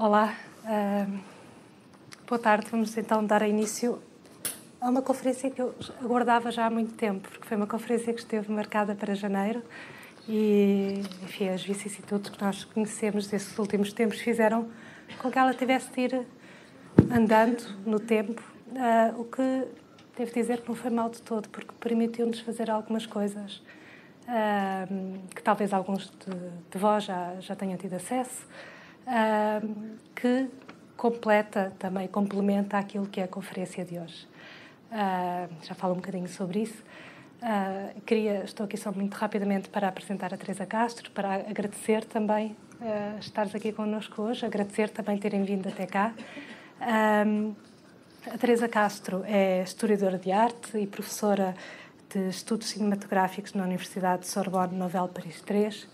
Olá, uh, boa tarde. Vamos então dar início a uma conferência que eu aguardava já há muito tempo, porque foi uma conferência que esteve marcada para janeiro e, enfim, as vicissitudes que nós conhecemos desses últimos tempos fizeram com que ela tivesse de ir andando no tempo, uh, o que devo dizer que não foi mal de todo, porque permitiu-nos fazer algumas coisas uh, que talvez alguns de, de vós já, já tenham tido acesso que completa, também complementa aquilo que é a conferência de hoje. Uh, já falo um bocadinho sobre isso. Uh, queria, estou aqui só muito rapidamente para apresentar a Teresa Castro, para agradecer também uh, estares aqui connosco hoje, agradecer também terem vindo até cá. Um, a Teresa Castro é historiadora de arte e professora de estudos cinematográficos na Universidade de Sorbonne, Novel Paris III.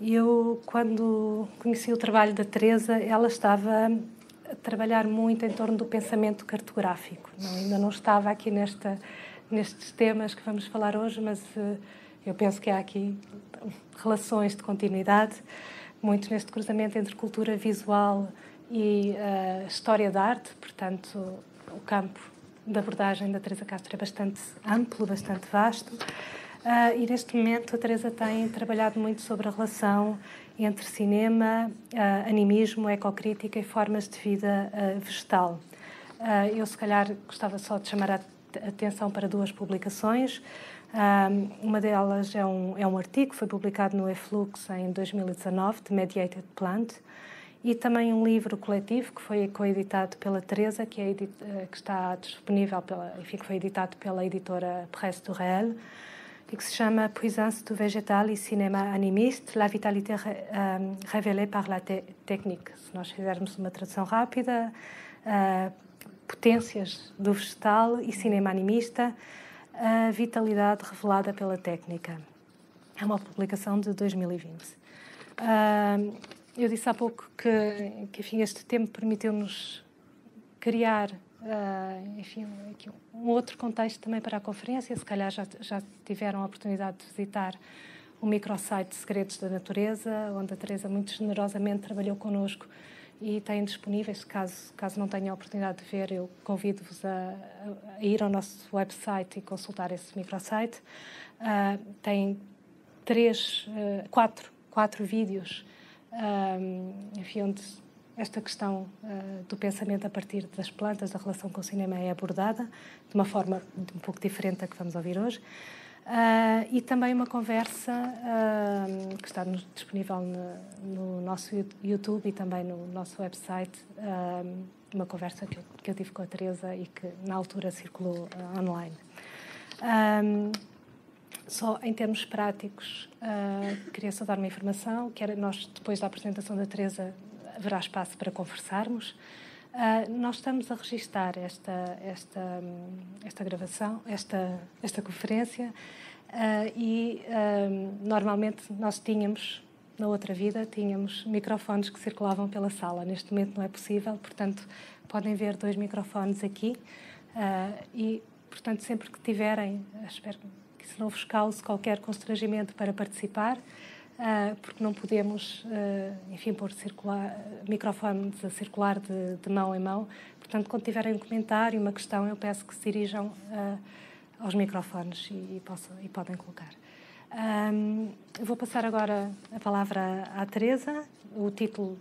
Eu, quando conheci o trabalho da Teresa, ela estava a trabalhar muito em torno do pensamento cartográfico. Não, ainda não estava aqui nesta, nestes temas que vamos falar hoje, mas uh, eu penso que há aqui então, relações de continuidade, muito neste cruzamento entre cultura visual e uh, história da arte, portanto, o campo da abordagem da Teresa Castro é bastante amplo, bastante vasto. Uh, e neste momento a Teresa tem trabalhado muito sobre a relação entre cinema, uh, animismo, ecocrítica e formas de vida uh, vegetal. eu, se calhar, gostava só de chamar a atenção para duas publicações. uma delas é um, é um artigo que foi publicado no Eflux em 2019, de Mediated Plant, e também um livro coletivo que foi coeditado pela Teresa, que, é que, está disponível, pela, enfim, que foi editado pela editora Presse Real. Réel, e que se chama Puissance do Vegetal e Cinema Animiste, La Vitalité um, ehm, Révélée par la Technique. Se nós fizermos uma tradução rápida, uh, Potências do Vegetal e Cinema Animista, a Vitalidade Revelada pela Técnica. É uma publicação de 2020. Uh, ehm, eu disse há pouco que, que enfim, este tempo permitiu-nos criar Uh, enfim, um outro contexto também para a conferência, se calhar já, já tiveram a oportunidade de visitar o microsite Segredos da Natureza, onde a Teresa muito generosamente trabalhou connosco e tem disponíveis, caso, caso não tenham a oportunidade de ver, eu convido-vos a, a, ir ao nosso website e consultar esse microsite. Uh, tem três, uh, quatro, quatro vídeos, um, enfim, onde esta questão uh, do pensamento a partir das plantas, da relação com o cinema é abordada de uma forma um pouco diferente da que vamos ouvir hoje. Uh, e também uma conversa uh, que está disponível no, no, nosso YouTube e também no nosso website, uh, uma conversa que eu, que eu, tive com a Teresa e que na altura circulou online. Um, só em termos práticos, queria só dar uma informação, que era nós, depois da apresentação da Teresa, haverá espaço para conversarmos. Uh, nós estamos a registrar esta, esta, esta gravação, esta, esta conferência, uh, e uh, normalmente nós tínhamos, na outra vida, tínhamos microfones que circulavam pela sala. Neste momento não é possível, portanto, podem ver dois microfones aqui. e, portanto, sempre que tiverem, espero que isso não vos cause qualquer constrangimento para participar. Ah, porque não podemos, ah, enfim, pôr circular, microfones a circular de, de, mão em mão. Portanto, quando tiverem um comentário, uma questão, eu peço que se dirijam ah, aos microfones e, e, e podem colocar. Um, vou passar agora a palavra à Teresa. O título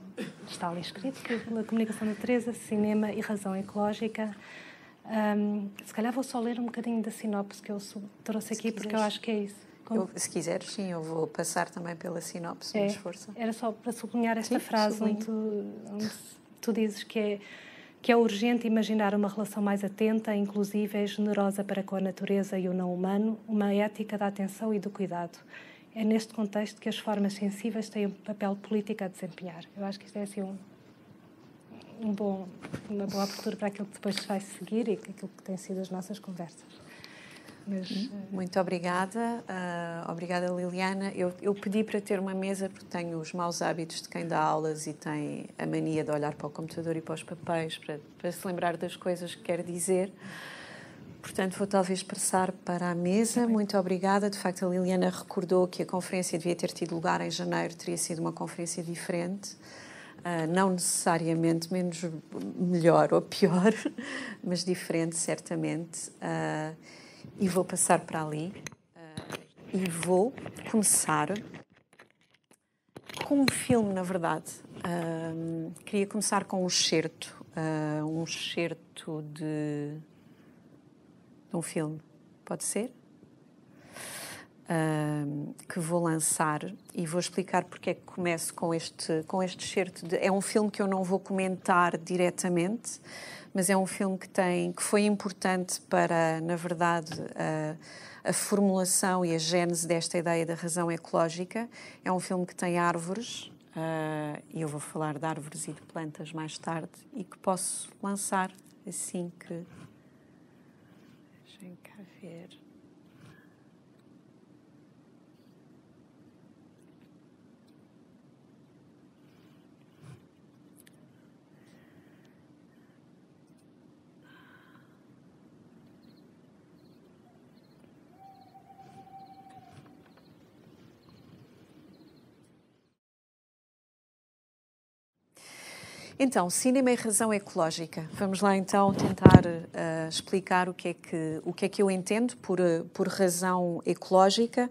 está ali escrito: A Comunicação da Teresa, Cinema e Razão Ecológica. Um, se calhar vou só ler um bocadinho da sinopse que eu trouxe aqui, porque eu acho que é isso. Eu, se quiseres, sim, eu vou passar também pela sinopse, é, mas força. Era só para sublinhar esta sim, frase onde tu, onde tu dizes que é que é urgente imaginar uma relação mais atenta, inclusiva e é generosa para com a natureza e o não humano, uma ética da atenção e do cuidado. É neste contexto que as formas sensíveis têm um papel político a desempenhar. Eu acho que isto é assim um, um bom, uma boa abertura para aquilo que depois vai seguir e aquilo que tem sido as nossas conversas. Mas... Muito obrigada. Uh, obrigada, Liliana. Eu, eu, pedi para ter uma mesa porque tenho os maus hábitos de quem dá aulas e tem a mania de olhar para o computador e para os papéis para, para se lembrar das coisas que quer dizer. Portanto, vou talvez passar para a mesa. Tá Muito obrigada. De facto, a Liliana recordou que a conferência devia ter tido lugar em janeiro, teria sido uma conferência diferente. Uh, não necessariamente menos melhor ou pior, mas diferente, certamente. Uh, e vou passar para ali uh, e vou começar com um filme, na verdade. Uh, queria começar com um excerto, uh, um excerto de, de, um filme, pode ser? que vou lançar e vou explicar porque é que começo com este, com este excerto. De, é um filme que eu não vou comentar diretamente, mas é um filme que tem que foi importante para, na verdade, a, a formulação e a gênese desta ideia da razão ecológica. É um filme que tem árvores, Uh, e eu vou falar de árvores e de plantas mais tarde e que posso lançar assim que. Deixem cá ver. Então, cinema e razão ecológica. Vamos lá então tentar uh, explicar o que, é que, o que é que eu entendo por, uh, por razão ecológica.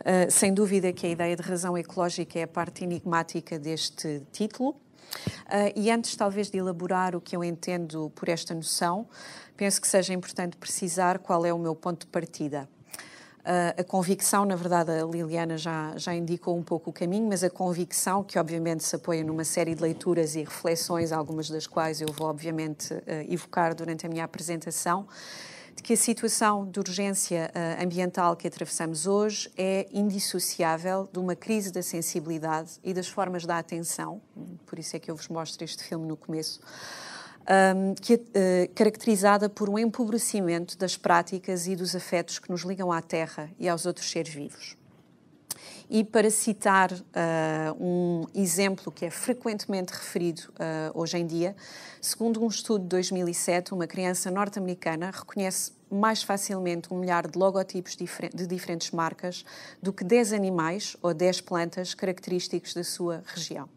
Uh, sem dúvida que a ideia de razão ecológica é a parte enigmática deste título. e antes, talvez, de elaborar o que eu entendo por esta noção, penso que seja importante precisar qual é o meu ponto de partida a convicção, na verdade, a Liliana já, já indicou um pouco o caminho, mas a convicção, que obviamente se apoia numa série de leituras e reflexões, algumas das quais eu vou, obviamente, eh, evocar durante a minha apresentação, de que a situação de urgência eh, ambiental que atravessamos hoje é indissociável de uma crise da sensibilidade e das formas da atenção, por isso é que eu vos mostro este filme no começo um, que, uh, caracterizada por um empobrecimento das práticas e dos afetos que nos ligam à Terra e aos outros seres vivos. E para citar uh, um exemplo que é frequentemente referido uh, hoje em dia, segundo um estudo de 2007, uma criança norte-americana reconhece mais facilmente um milhar de logotipos de diferentes marcas do que 10 animais ou 10 plantas característicos da sua região.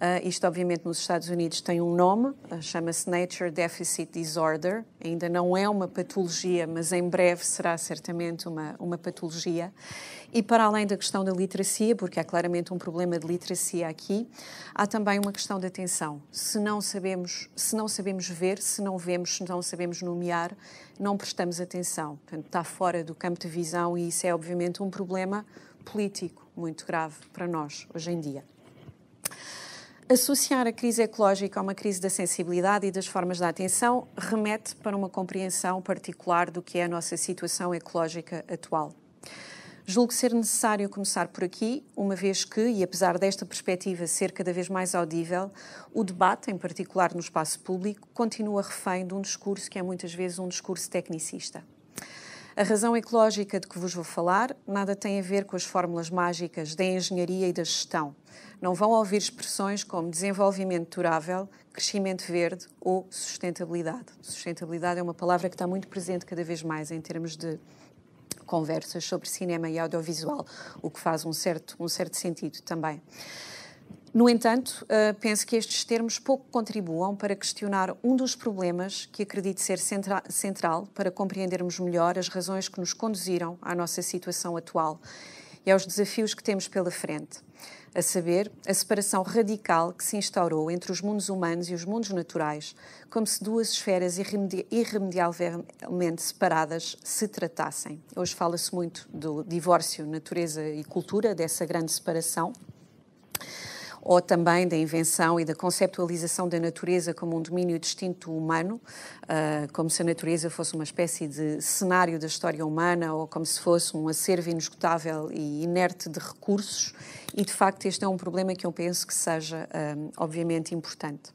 Uh, isto, obviamente, nos Estados Unidos tem um nome, uh, chama-se Nature Deficit Disorder. Ainda não é uma patologia, mas em breve será certamente uma, uma patologia. E para além da questão da literacia, porque há claramente um problema de literacia aqui, há também uma questão de atenção. Se não sabemos, se não sabemos ver, se não vemos, se não sabemos nomear, não prestamos atenção. Portanto, está fora do campo de visão e isso é, obviamente, um problema político muito grave para nós hoje em dia associar a crise ecológica a uma crise da sensibilidade e das formas de atenção remete para uma compreensão particular do que é a nossa situação ecológica atual. Julgo ser necessário começar por aqui, uma vez que, e apesar desta perspectiva ser cada vez mais audível, o debate, em particular no espaço público, continua refém de um discurso que é muitas vezes um discurso tecnicista. A razão ecológica de que vos vou falar nada tem a ver com as fórmulas mágicas da engenharia e da gestão. Não vão ouvir expressões como desenvolvimento durável, crescimento verde ou sustentabilidade. Sustentabilidade é uma palavra que está muito presente cada vez mais em termos de conversas sobre cinema e audiovisual, o que faz um certo, um certo sentido também. No entanto, eh, penso que estes termos pouco contribuam para questionar um dos problemas que acredito ser centra central para compreendermos melhor as razões que nos conduziram à nossa situação atual e aos desafios que temos pela frente a saber, a separação radical que se instaurou entre os mundos humanos e os mundos naturais, como se duas esferas irremediavelmente separadas se tratassem. Hoje fala-se muito do divórcio natureza e cultura, dessa grande separação ou também da invenção e da conceptualização da natureza como um domínio distinto humano, ah, como se a natureza fosse uma espécie de cenário da história humana ou como se fosse um acervo inesgotável e inerte de recursos. E, de facto, este é um problema que eu penso que seja, ah, obviamente, importante.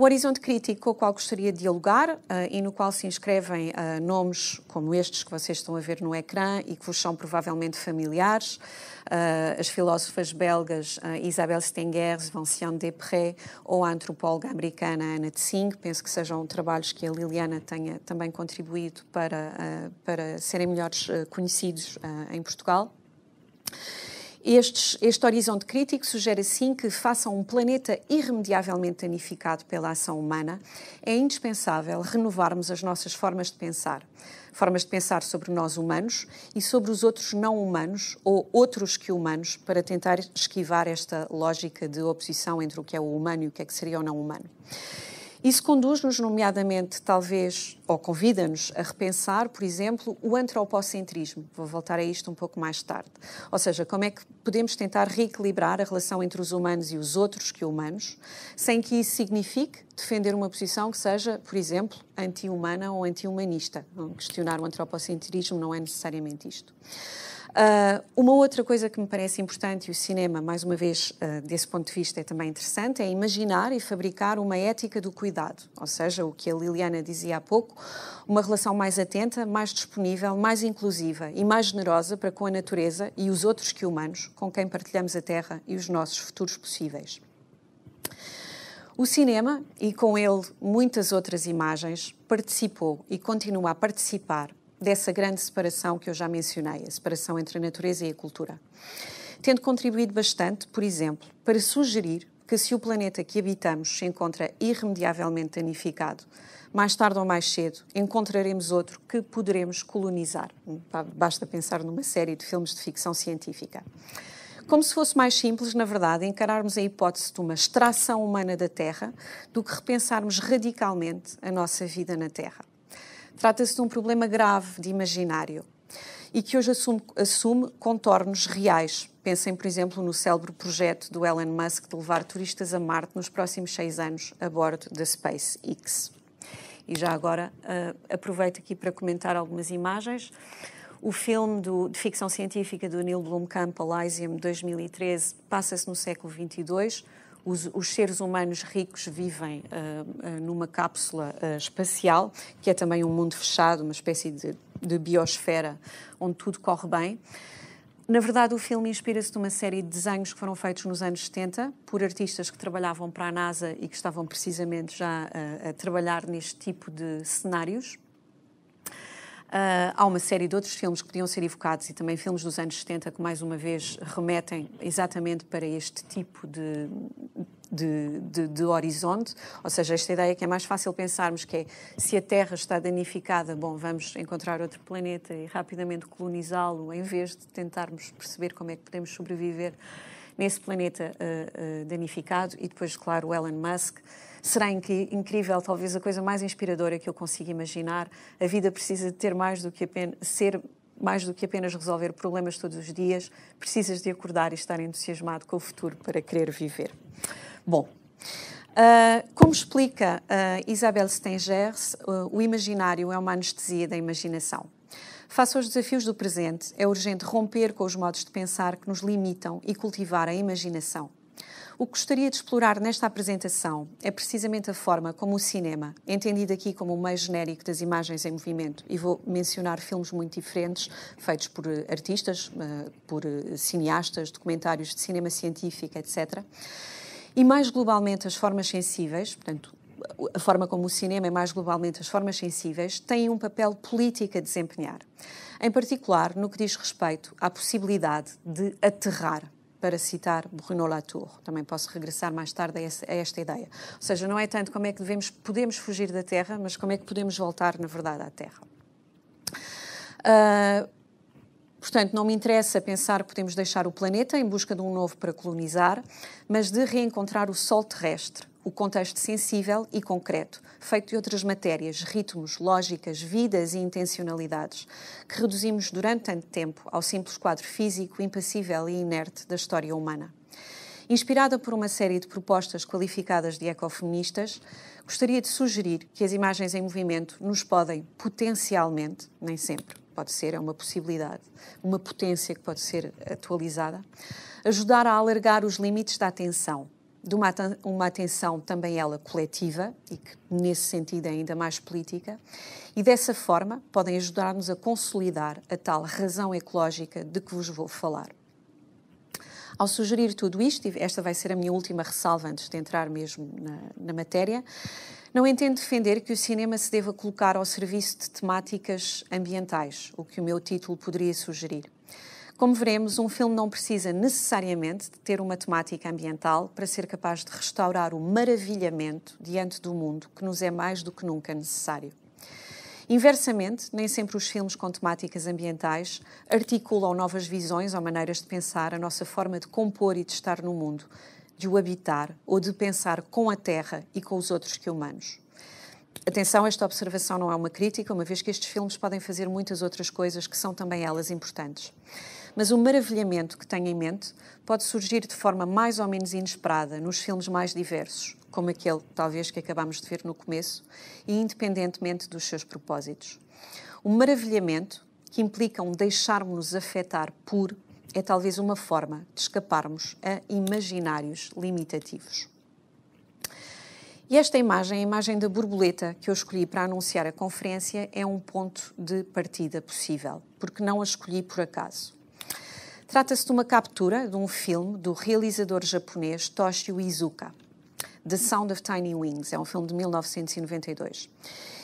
O horizonte crítico com o qual gostaria de dialogar uh, e no qual se inscrevem uh, nomes como estes que vocês estão a ver no ecrã e que vos são provavelmente familiares, uh, as filósofas belgas Isabel Stengers, Vinciane Depré ou a antropóloga americana Anna Tsing. Penso que sejam trabalhos que a Liliana tenha também contribuído para, para serem melhores conhecidos em Portugal este horizonte crítico sugere, assim, que, face a um planeta irremediavelmente danificado pela ação humana, é indispensável renovarmos as nossas formas de pensar. Formas de pensar sobre nós humanos e sobre os outros não humanos ou outros que humanos, para tentar esquivar esta lógica de oposição entre o que é o humano e o que é que seria o não humano. Isso conduz-nos, nomeadamente, talvez, ou convida-nos a repensar, por exemplo, o antropocentrismo. Vou voltar a isto um pouco mais tarde. Ou seja, como é que podemos tentar reequilibrar a relação entre os humanos e os outros que humanos, sem que isso signifique defender uma posição que seja, por exemplo, anti-humana ou anti-humanista. Questionar o antropocentrismo não é necessariamente isto. Uh, uma outra coisa que me parece importante, e o cinema, mais uma vez, uh, desse ponto de vista é também interessante, é imaginar e fabricar uma ética do cuidado, ou seja, o que a Liliana dizia há pouco, uma relação mais atenta, mais disponível, mais inclusiva e mais generosa para com a natureza e os outros que humanos, com quem partilhamos a Terra e os nossos futuros possíveis. O cinema, e com ele muitas outras imagens, participou e continua a participar dessa grande separação que eu já mencionei, a separação entre a natureza e a cultura. Tendo contribuído bastante, por exemplo, para sugerir que se o planeta que habitamos se encontra irremediavelmente danificado, mais tarde ou mais cedo encontraremos outro que poderemos colonizar. Basta pensar numa série de filmes de ficção científica. Como se fosse mais simples, na verdade, encararmos a hipótese de uma extração humana da Terra do que repensarmos radicalmente a nossa vida na Terra. Trata-se de um problema grave de imaginário e que hoje assume, assume contornos reais. Pensem, por exemplo, no célebre projeto do Elon Musk de levar turistas a Marte nos próximos seis anos a bordo da SpaceX. E já agora uh, aproveito aqui para comentar algumas imagens. O filme do, de ficção científica do Neil Blomkamp, Elysium, 2013, passa-se no século 22 os, os seres humanos ricos vivem uh, numa cápsula uh, espacial, que é também um mundo fechado, uma espécie de, de biosfera onde tudo corre bem. Na verdade, o filme inspira-se de uma série de desenhos que foram feitos nos anos 70 por artistas que trabalhavam para a NASA e que estavam precisamente já a trabalhar neste tipo de cenários. Ah, há uma série de outros filmes que podiam ser evocados e também filmes dos anos 70 que, mais uma vez, remetem exatamente para este tipo de, de, de, de, horizonte, ou seja, esta ideia que é mais fácil pensarmos que é se a Terra está danificada, bom, vamos encontrar outro planeta e rapidamente colonizá-lo, em vez de tentarmos perceber como é que podemos sobreviver nesse planeta uh, uh, danificado e depois, claro, o Elon Musk. Será incrível, talvez a coisa mais inspiradora que eu consiga imaginar. A vida precisa de ter mais do que apenas ser mais do que apenas resolver problemas todos os dias, precisas de acordar e estar entusiasmado com o futuro para querer viver. Bom, Uh, como explica uh, Isabel Stengers, uh, o imaginário é uma anestesia da imaginação. Face aos desafios do presente, é urgente romper com os modos de pensar que nos limitam e cultivar a imaginação. O que gostaria de explorar nesta apresentação é precisamente a forma como o cinema, entendido aqui como um meio genérico das imagens em movimento, e vou mencionar filmes muito diferentes, feitos por eh, artistas, eh, por eh, cineastas, documentários de cinema científico, etc. E mais globalmente, as formas sensíveis, portanto, a forma como o cinema e é mais globalmente as formas sensíveis têm um papel político a desempenhar. Em particular, no que diz respeito à possibilidade de aterrar para citar Bruno Latour. Também posso regressar mais tarde a, essa, a, esta ideia. Ou seja, não é tanto como é que devemos, podemos fugir da Terra, mas como é que podemos voltar, na verdade, à Terra. Uh, portanto, não me interessa pensar que podemos deixar o planeta em busca de um novo para colonizar, mas de reencontrar o Sol terrestre o contexto sensível e concreto, feito de outras matérias, ritmos, lógicas, vidas e intencionalidades, que reduzimos durante tanto tempo ao simples quadro físico, impassível e inerte da história humana. Inspirada por uma série de propostas qualificadas de ecofeministas, gostaria de sugerir que as imagens em movimento nos podem potencialmente, nem sempre, pode ser, é uma possibilidade, uma potência que pode ser atualizada, ajudar a alargar os limites da atenção, de uma, uma atenção também ela coletiva e que nesse sentido é ainda mais política e dessa forma podem ajudar-nos a consolidar a tal razão ecológica de que vos vou falar. Ao sugerir tudo isto, e esta vai ser a minha última ressalva antes de entrar mesmo na, na matéria, não entendo defender que o cinema se deva colocar ao serviço de temáticas ambientais, o que o meu título poderia sugerir. Como veremos, um filme não precisa necessariamente de ter uma temática ambiental para ser capaz de restaurar o maravilhamento diante do mundo que nos é mais do que nunca necessário. Inversamente, nem sempre os filmes com temáticas ambientais articulam novas visões ou maneiras de pensar a nossa forma de compor e de estar no mundo, de o habitar ou de pensar com a Terra e com os outros que humanos. Atenção, esta observação não é uma crítica, uma vez que estes filmes podem fazer muitas outras coisas que são também elas importantes mas o maravilhamento que tem em mente pode surgir de forma mais ou menos inesperada nos filmes mais diversos, como aquele, talvez, que acabámos de ver no começo, e independentemente dos seus propósitos. O maravilhamento, que implica um deixarmos-nos afetar por, é talvez uma forma de escaparmos a imaginários limitativos. E esta imagem, a imagem da borboleta que eu escolhi para anunciar a conferência, é um ponto de partida possível, porque não a escolhi por acaso. Trata-se de uma captura de um filme do realizador japonês Toshio Izuka. The Sound of Tiny Wings, é um filme de 1992.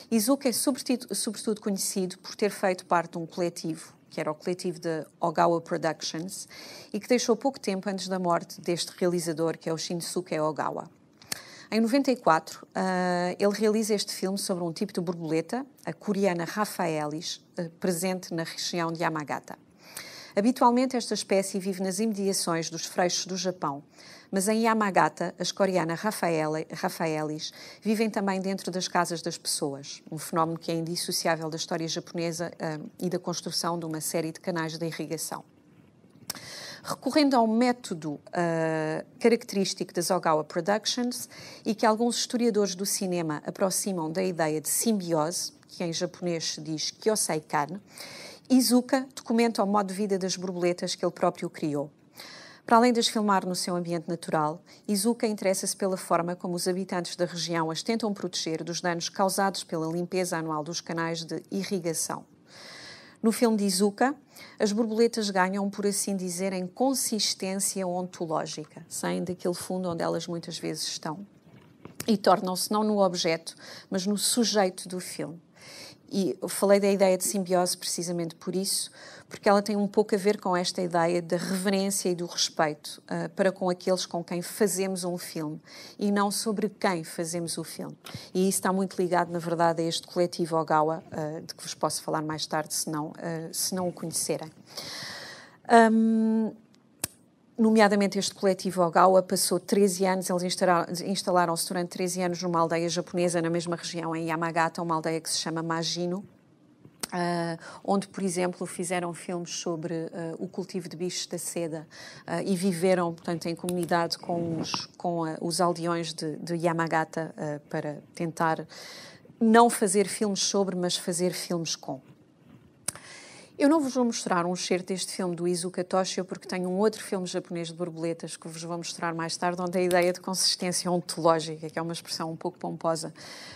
Izuka é sobretudo conhecido por ter feito parte de um coletivo que era o coletivo de Ogawa Productions, e que deixou pouco tempo antes da morte deste realizador, que é o Shinsuke Ogawa. Em 94, uh, ah, ele realiza este filme sobre um tipo de borboleta, a coreana Rafaelis, uh, presente na região de Yamagata. Habitualmente, esta espécie vive nas imediações dos freixos do Japão, mas em Yamagata, as coreana Rafaelis vivem também dentro das casas das pessoas, um fenómeno que é indissociável da história japonesa eh, e da construção de uma série de canais de irrigação. Recorrendo ao método uh, característico das Ogawa Productions e que alguns historiadores do cinema aproximam da ideia de simbiose, que em japonês se diz kyoseikan, Izuka documenta o modo de vida das borboletas que ele próprio criou. Para além de as filmar no seu ambiente natural, Izuka interessa-se pela forma como os habitantes da região as tentam proteger dos danos causados pela limpeza anual dos canais de irrigação. No filme de Izuka, as borboletas ganham, por assim dizer, em consistência ontológica, saem daquele fundo onde elas muitas vezes estão e tornam-se não no objeto, mas no sujeito do filme. E falei da ideia de simbiose precisamente por isso, porque ela tem um pouco a ver com esta ideia da reverência e do respeito uh, para com aqueles com quem fazemos um filme e não sobre quem fazemos o filme. E isso está muito ligado, na verdade, a este coletivo Ogawa, uh, de que vos posso falar mais tarde, se não, uh, se não o conhecerem. Um, nomeadamente este coletivo Ogawa, passou 13 anos, eles instalaram-se durante 13 anos numa aldeia japonesa na mesma região, em Yamagata, uma aldeia que se chama Magino. Uh, ah, onde, por exemplo, fizeram filmes sobre uh, o cultivo de bichos da seda uh, e viveram, portanto, em comunidade com os, com, os aldeões de, de Yamagata para tentar não fazer filmes sobre, mas fazer filmes com. Eu não vos vou mostrar um excerto deste filme do Izuka Toshio, porque tenho um outro filme japonês de borboletas que vos vou mostrar mais tarde, onde a ideia de consistência ontológica, que é uma expressão um pouco pomposa,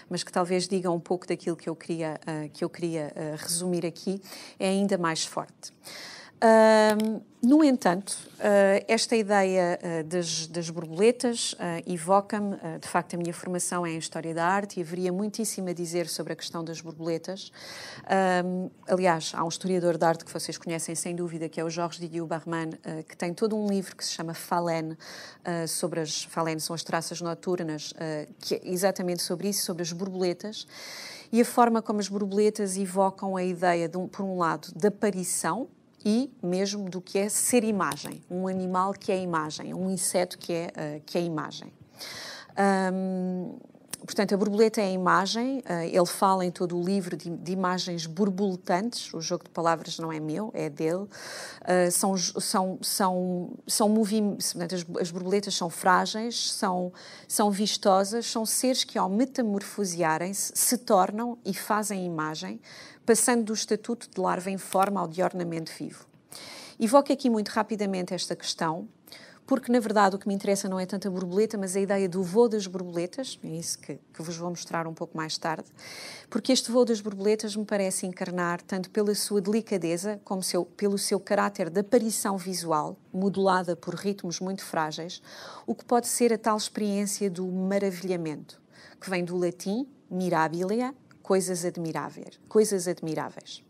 mas que talvez diga um pouco daquilo que eu queria, uh, que eu queria uh, resumir aqui, é ainda mais forte no entanto, uh, esta ideia uh, das, das, borboletas ah, evoca-me, de facto, a minha formação é em História da Arte e haveria muitíssimo a dizer sobre a questão das borboletas. aliás, há um historiador de arte que vocês conhecem sem dúvida, que é o Jorge Didier Barman, que tem todo um livro que se chama Falene, sobre as. Falene são as traças noturnas, que é exatamente sobre isso, sobre as borboletas e a forma como as borboletas evocam a ideia, de um, por um lado, da aparição e mesmo do que é ser imagem, um animal que é imagem, um inseto que é, uh, que é imagem. Um, portanto, a borboleta é a imagem, eh, ele fala em todo o livro de, de, imagens borboletantes, o jogo de palavras não é meu, é dele. Uh, são, são, são, são movimentos, as, as, borboletas são frágeis, são, são vistosas, são seres que, ao metamorfosearem-se, se tornam e fazem imagem, passando do estatuto de larva em forma ao de ornamento vivo. Evoque aqui muito rapidamente esta questão, porque na verdade o que me interessa não é tanto a borboleta, mas a ideia do voo das borboletas, é isso que, que vos vou mostrar um pouco mais tarde, porque este voo das borboletas me parece encarnar tanto pela sua delicadeza como seu, pelo seu caráter de aparição visual, modulada por ritmos muito frágeis, o que pode ser a tal experiência do maravilhamento, que vem do latim mirabilia, coisas admiráveis. Coisas admiráveis.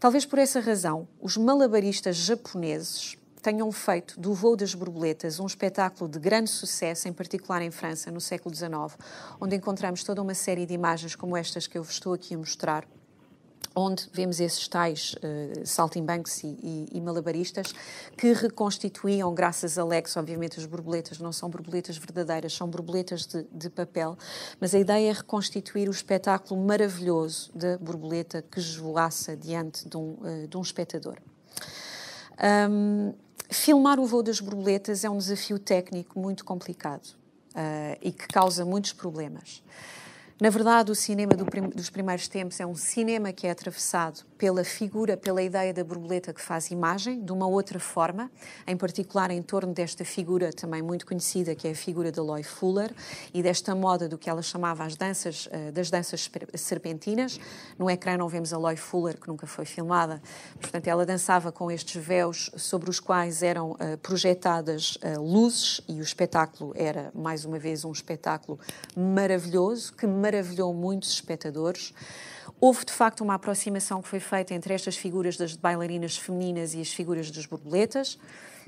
Talvez por essa razão, os malabaristas japoneses tenham feito do voo das borboletas um espetáculo de grande sucesso, em particular em França, no século XIX, onde encontramos toda uma série de imagens como estas que eu vos estou aqui a mostrar, onde vemos esses tais uh, saltimbanques e, e, e, malabaristas que reconstituíam, graças a Lex, obviamente as borboletas não são borboletas verdadeiras, são borboletas de, de papel, mas a ideia é reconstituir o espetáculo maravilhoso da borboleta que esvoaça diante de um, uh, de um espectador. Um, filmar o voo das borboletas é um desafio técnico muito complicado uh, e que causa muitos problemas. Na verdade, o cinema do prim dos primeiros tempos é um cinema que é atravessado pela figura, pela ideia da borboleta que faz imagem, de uma outra forma, em particular em torno desta figura também muito conhecida, que é a figura da Loy Fuller, e desta moda do que ela chamava as danças, eh, das danças serpentinas. No ecrã não vemos a Loy Fuller, que nunca foi filmada, portanto, ela dançava com estes véus sobre os quais eram eh, projetadas eh, luzes, e o espetáculo era, mais uma vez, um espetáculo maravilhoso, que maravilhou muitos espectadores. Houve, de facto, uma aproximação que foi feita entre estas figuras das bailarinas femininas e as figuras das borboletas.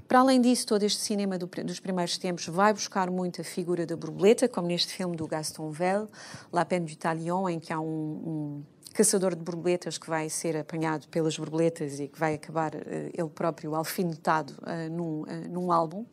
Para além disso, todo este cinema do, dos primeiros tempos vai buscar muito a figura da borboleta, como neste filme do Gaston Vell, La Peine du Talion, em que há um, um caçador de borboletas que vai ser apanhado pelas borboletas e que vai acabar uh, ele próprio alfinetado uh, num, uh, num álbum.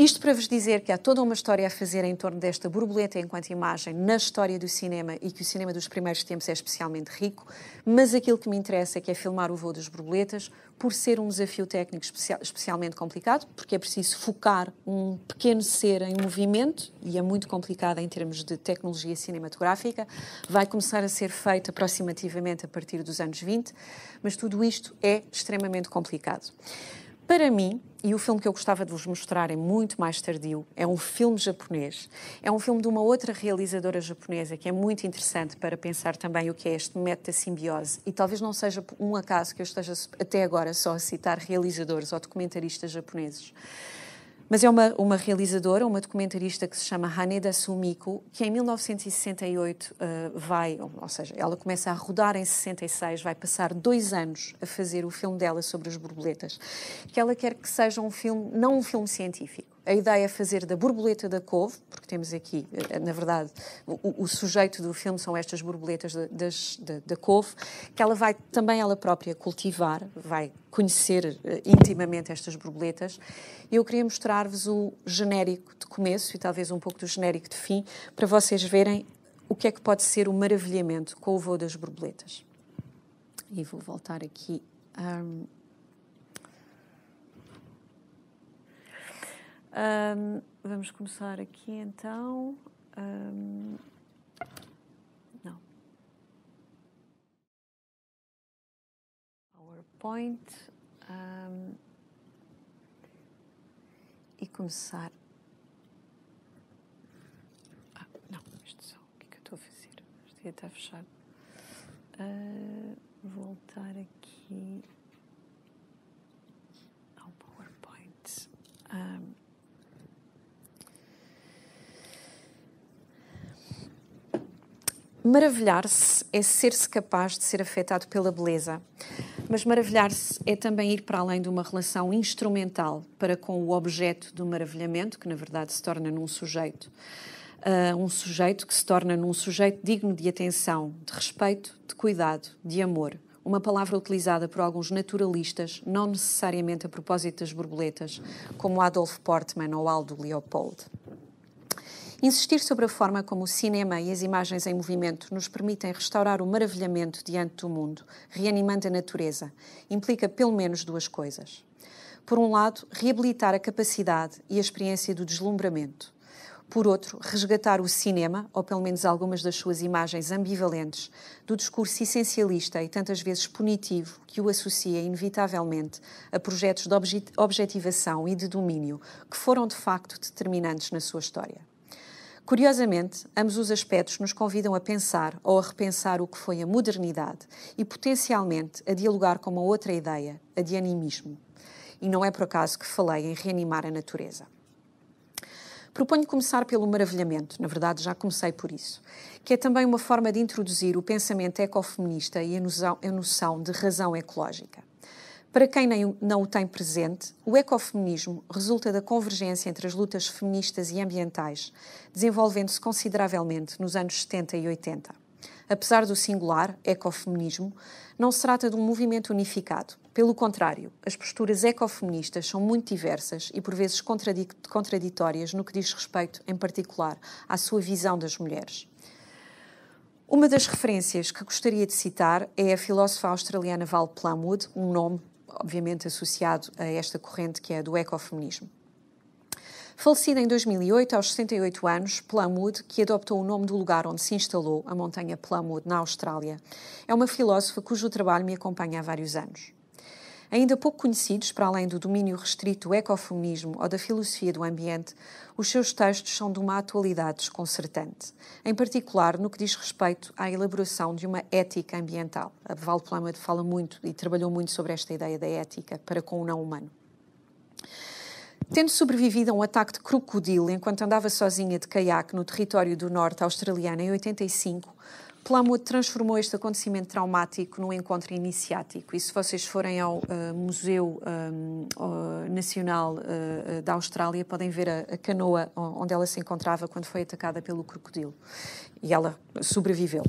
Isto para vos dizer que há toda uma história a fazer em torno desta borboleta enquanto imagem na história do cinema e que o cinema dos primeiros tempos é especialmente rico, mas aquilo que me interessa é que é filmar o voo das borboletas por ser um desafio técnico especialmente complicado, porque é preciso focar um pequeno ser em movimento e é muito complicado em termos de tecnologia cinematográfica. Vai começar a ser feito aproximativamente a partir dos anos 20, mas tudo isto é extremamente complicado. Para mim, e o filme que eu gostava de vos mostrar é muito mais tardio. É um filme japonês. É um filme de uma outra realizadora japonesa que é muito interessante para pensar também o que é este método da simbiose. E talvez não seja um acaso que eu esteja até agora só a citar realizadores ou documentaristas japoneses. Mas é uma, uma realizadora, uma documentarista que se chama Haneda Sumiko, que em 1968 uh, eh, vai, ou seja, ela começa a rodar em 66, vai passar dois anos a fazer o filme dela sobre as borboletas, que ela quer que seja um filme, não um filme científico a ideia é fazer da borboleta da couve, porque temos aqui, eh, na verdade, o, o sujeito do filme são estas borboletas da, das, da, da couve, que ela vai também ela própria cultivar, vai conhecer uh, intimamente estas borboletas. E eu queria mostrar-vos o genérico de começo e talvez um pouco do genérico de fim, para vocês verem o que é que pode ser o maravilhamento com o voo das borboletas. E vou voltar aqui. Um... Um, vamos começar aqui então. Um, não. PowerPoint. Um, e começar. Ah, não, isto só. O que é que eu estou a fazer? Isto ia estar fechado. Uh, voltar aqui ao PowerPoint. Um, Maravilhar-se é ser-se capaz de ser afetado pela beleza, mas maravilhar-se é também ir para além de uma relação instrumental para com o objeto do maravilhamento, que na verdade se torna num sujeito. Uh, um sujeito que se torna num sujeito digno de atenção, de respeito, de cuidado, de amor. Uma palavra utilizada por alguns naturalistas, não necessariamente a propósito das borboletas, como Adolf Portman ou Aldo Leopold. Insistir sobre a forma como o cinema e as imagens em movimento nos permitem restaurar o maravilhamento diante do mundo, reanimando a natureza, implica pelo menos duas coisas. Por um lado, reabilitar a capacidade e a experiência do deslumbramento. Por outro, resgatar o cinema, ou pelo menos algumas das suas imagens ambivalentes, do discurso essencialista e tantas vezes punitivo que o associa inevitavelmente a projetos de objetivação e de domínio que foram de facto determinantes na sua história. Curiosamente, ambos os aspectos nos convidam a pensar ou a repensar o que foi a modernidade e, potencialmente, a dialogar com uma outra ideia, a de animismo. E não é por acaso que falei em reanimar a natureza. Proponho começar pelo maravilhamento, na verdade já comecei por isso, que é também uma forma de introduzir o pensamento ecofeminista e a noção de razão ecológica. Para quem não o tem presente, o ecofeminismo resulta da convergência entre as lutas feministas e ambientais, desenvolvendo-se consideravelmente nos anos 70 e 80. Apesar do singular ecofeminismo, não se trata de um movimento unificado. Pelo contrário, as posturas ecofeministas são muito diversas e por vezes contraditórias no que diz respeito, em particular, à sua visão das mulheres. Uma das referências que gostaria de citar é a filósofa australiana Val Plumwood, um nome obviamente associado a esta corrente que é do ecofeminismo. Falecida em 2008, aos 68 anos, Plumwood, que adoptou o nome do lugar onde se instalou, a montanha Plumwood, na Austrália, é uma filósofa cujo trabalho me acompanha há vários anos. Ainda pouco conhecidos, para além do domínio restrito do ecofeminismo ou da filosofia do ambiente, os seus textos são de uma atualidade desconcertante, em particular no que diz respeito à elaboração de uma ética ambiental. A Val Plummer fala muito e trabalhou muito sobre esta ideia da ética para com o não humano. Tendo sobrevivido a um ataque de crocodilo enquanto andava sozinha de caiaque no território do norte australiano em 85, Plumwood transformou este acontecimento traumático num encontro iniciático. E se vocês forem ao uh, Museu um, uh, eh, eh, Nacional uh, da Austrália, podem ver a, a, canoa onde ela se encontrava quando foi atacada pelo crocodilo. E ela sobreviveu.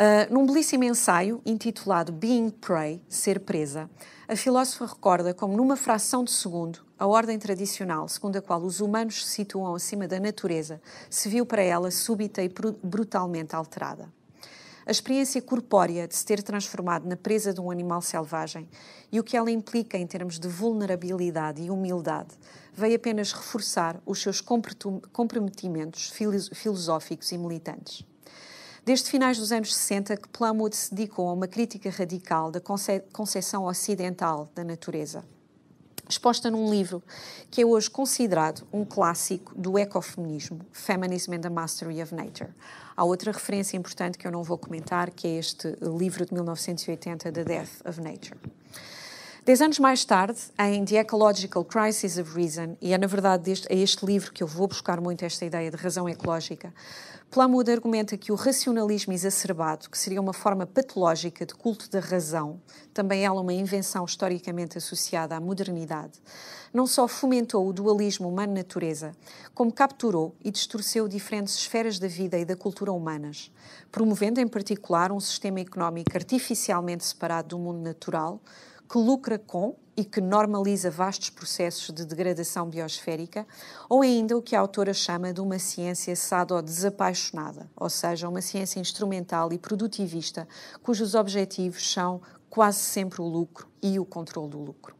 Ah, num belíssimo ensaio intitulado Being Prey Ser Presa, a filósofa recorda como, numa fração de segundo, a ordem tradicional, segundo a qual os humanos se situam acima da natureza, se viu para ela súbita e brutalmente alterada. A experiência corpórea de se ter transformado na presa de um animal selvagem e o que ela implica em termos de vulnerabilidade e humildade veio apenas reforçar os seus comprometimentos filosóficos e militantes. Desde finais dos anos 60 que Plumwood se dedicou a uma crítica radical da conce concepção ocidental da natureza exposta num livro que é hoje considerado um clássico do ecofeminismo, Feminism and the Mastery of Nature. Há outra referência importante que eu não vou comentar, que é este livro de 1980, The Death of Nature. Dez anos mais tarde, em The Ecological Crisis of Reason, e é na verdade este, é este livro que eu vou buscar muito esta ideia de razão ecológica, Plumwood argumenta que o racionalismo exacerbado, que seria uma forma patológica de culto da razão, também ela é uma invenção historicamente associada à modernidade, não só fomentou o dualismo humano-natureza, como capturou e distorceu diferentes esferas da vida e da cultura humanas, promovendo em particular um sistema económico artificialmente separado do mundo natural, que lucra com e que normaliza vastos processos de degradação biosférica, ou ainda o que a autora chama de uma ciência sado-desapaixonada, ou seja, uma ciência instrumental e produtivista, cujos objetivos são quase sempre o lucro e o controle do lucro.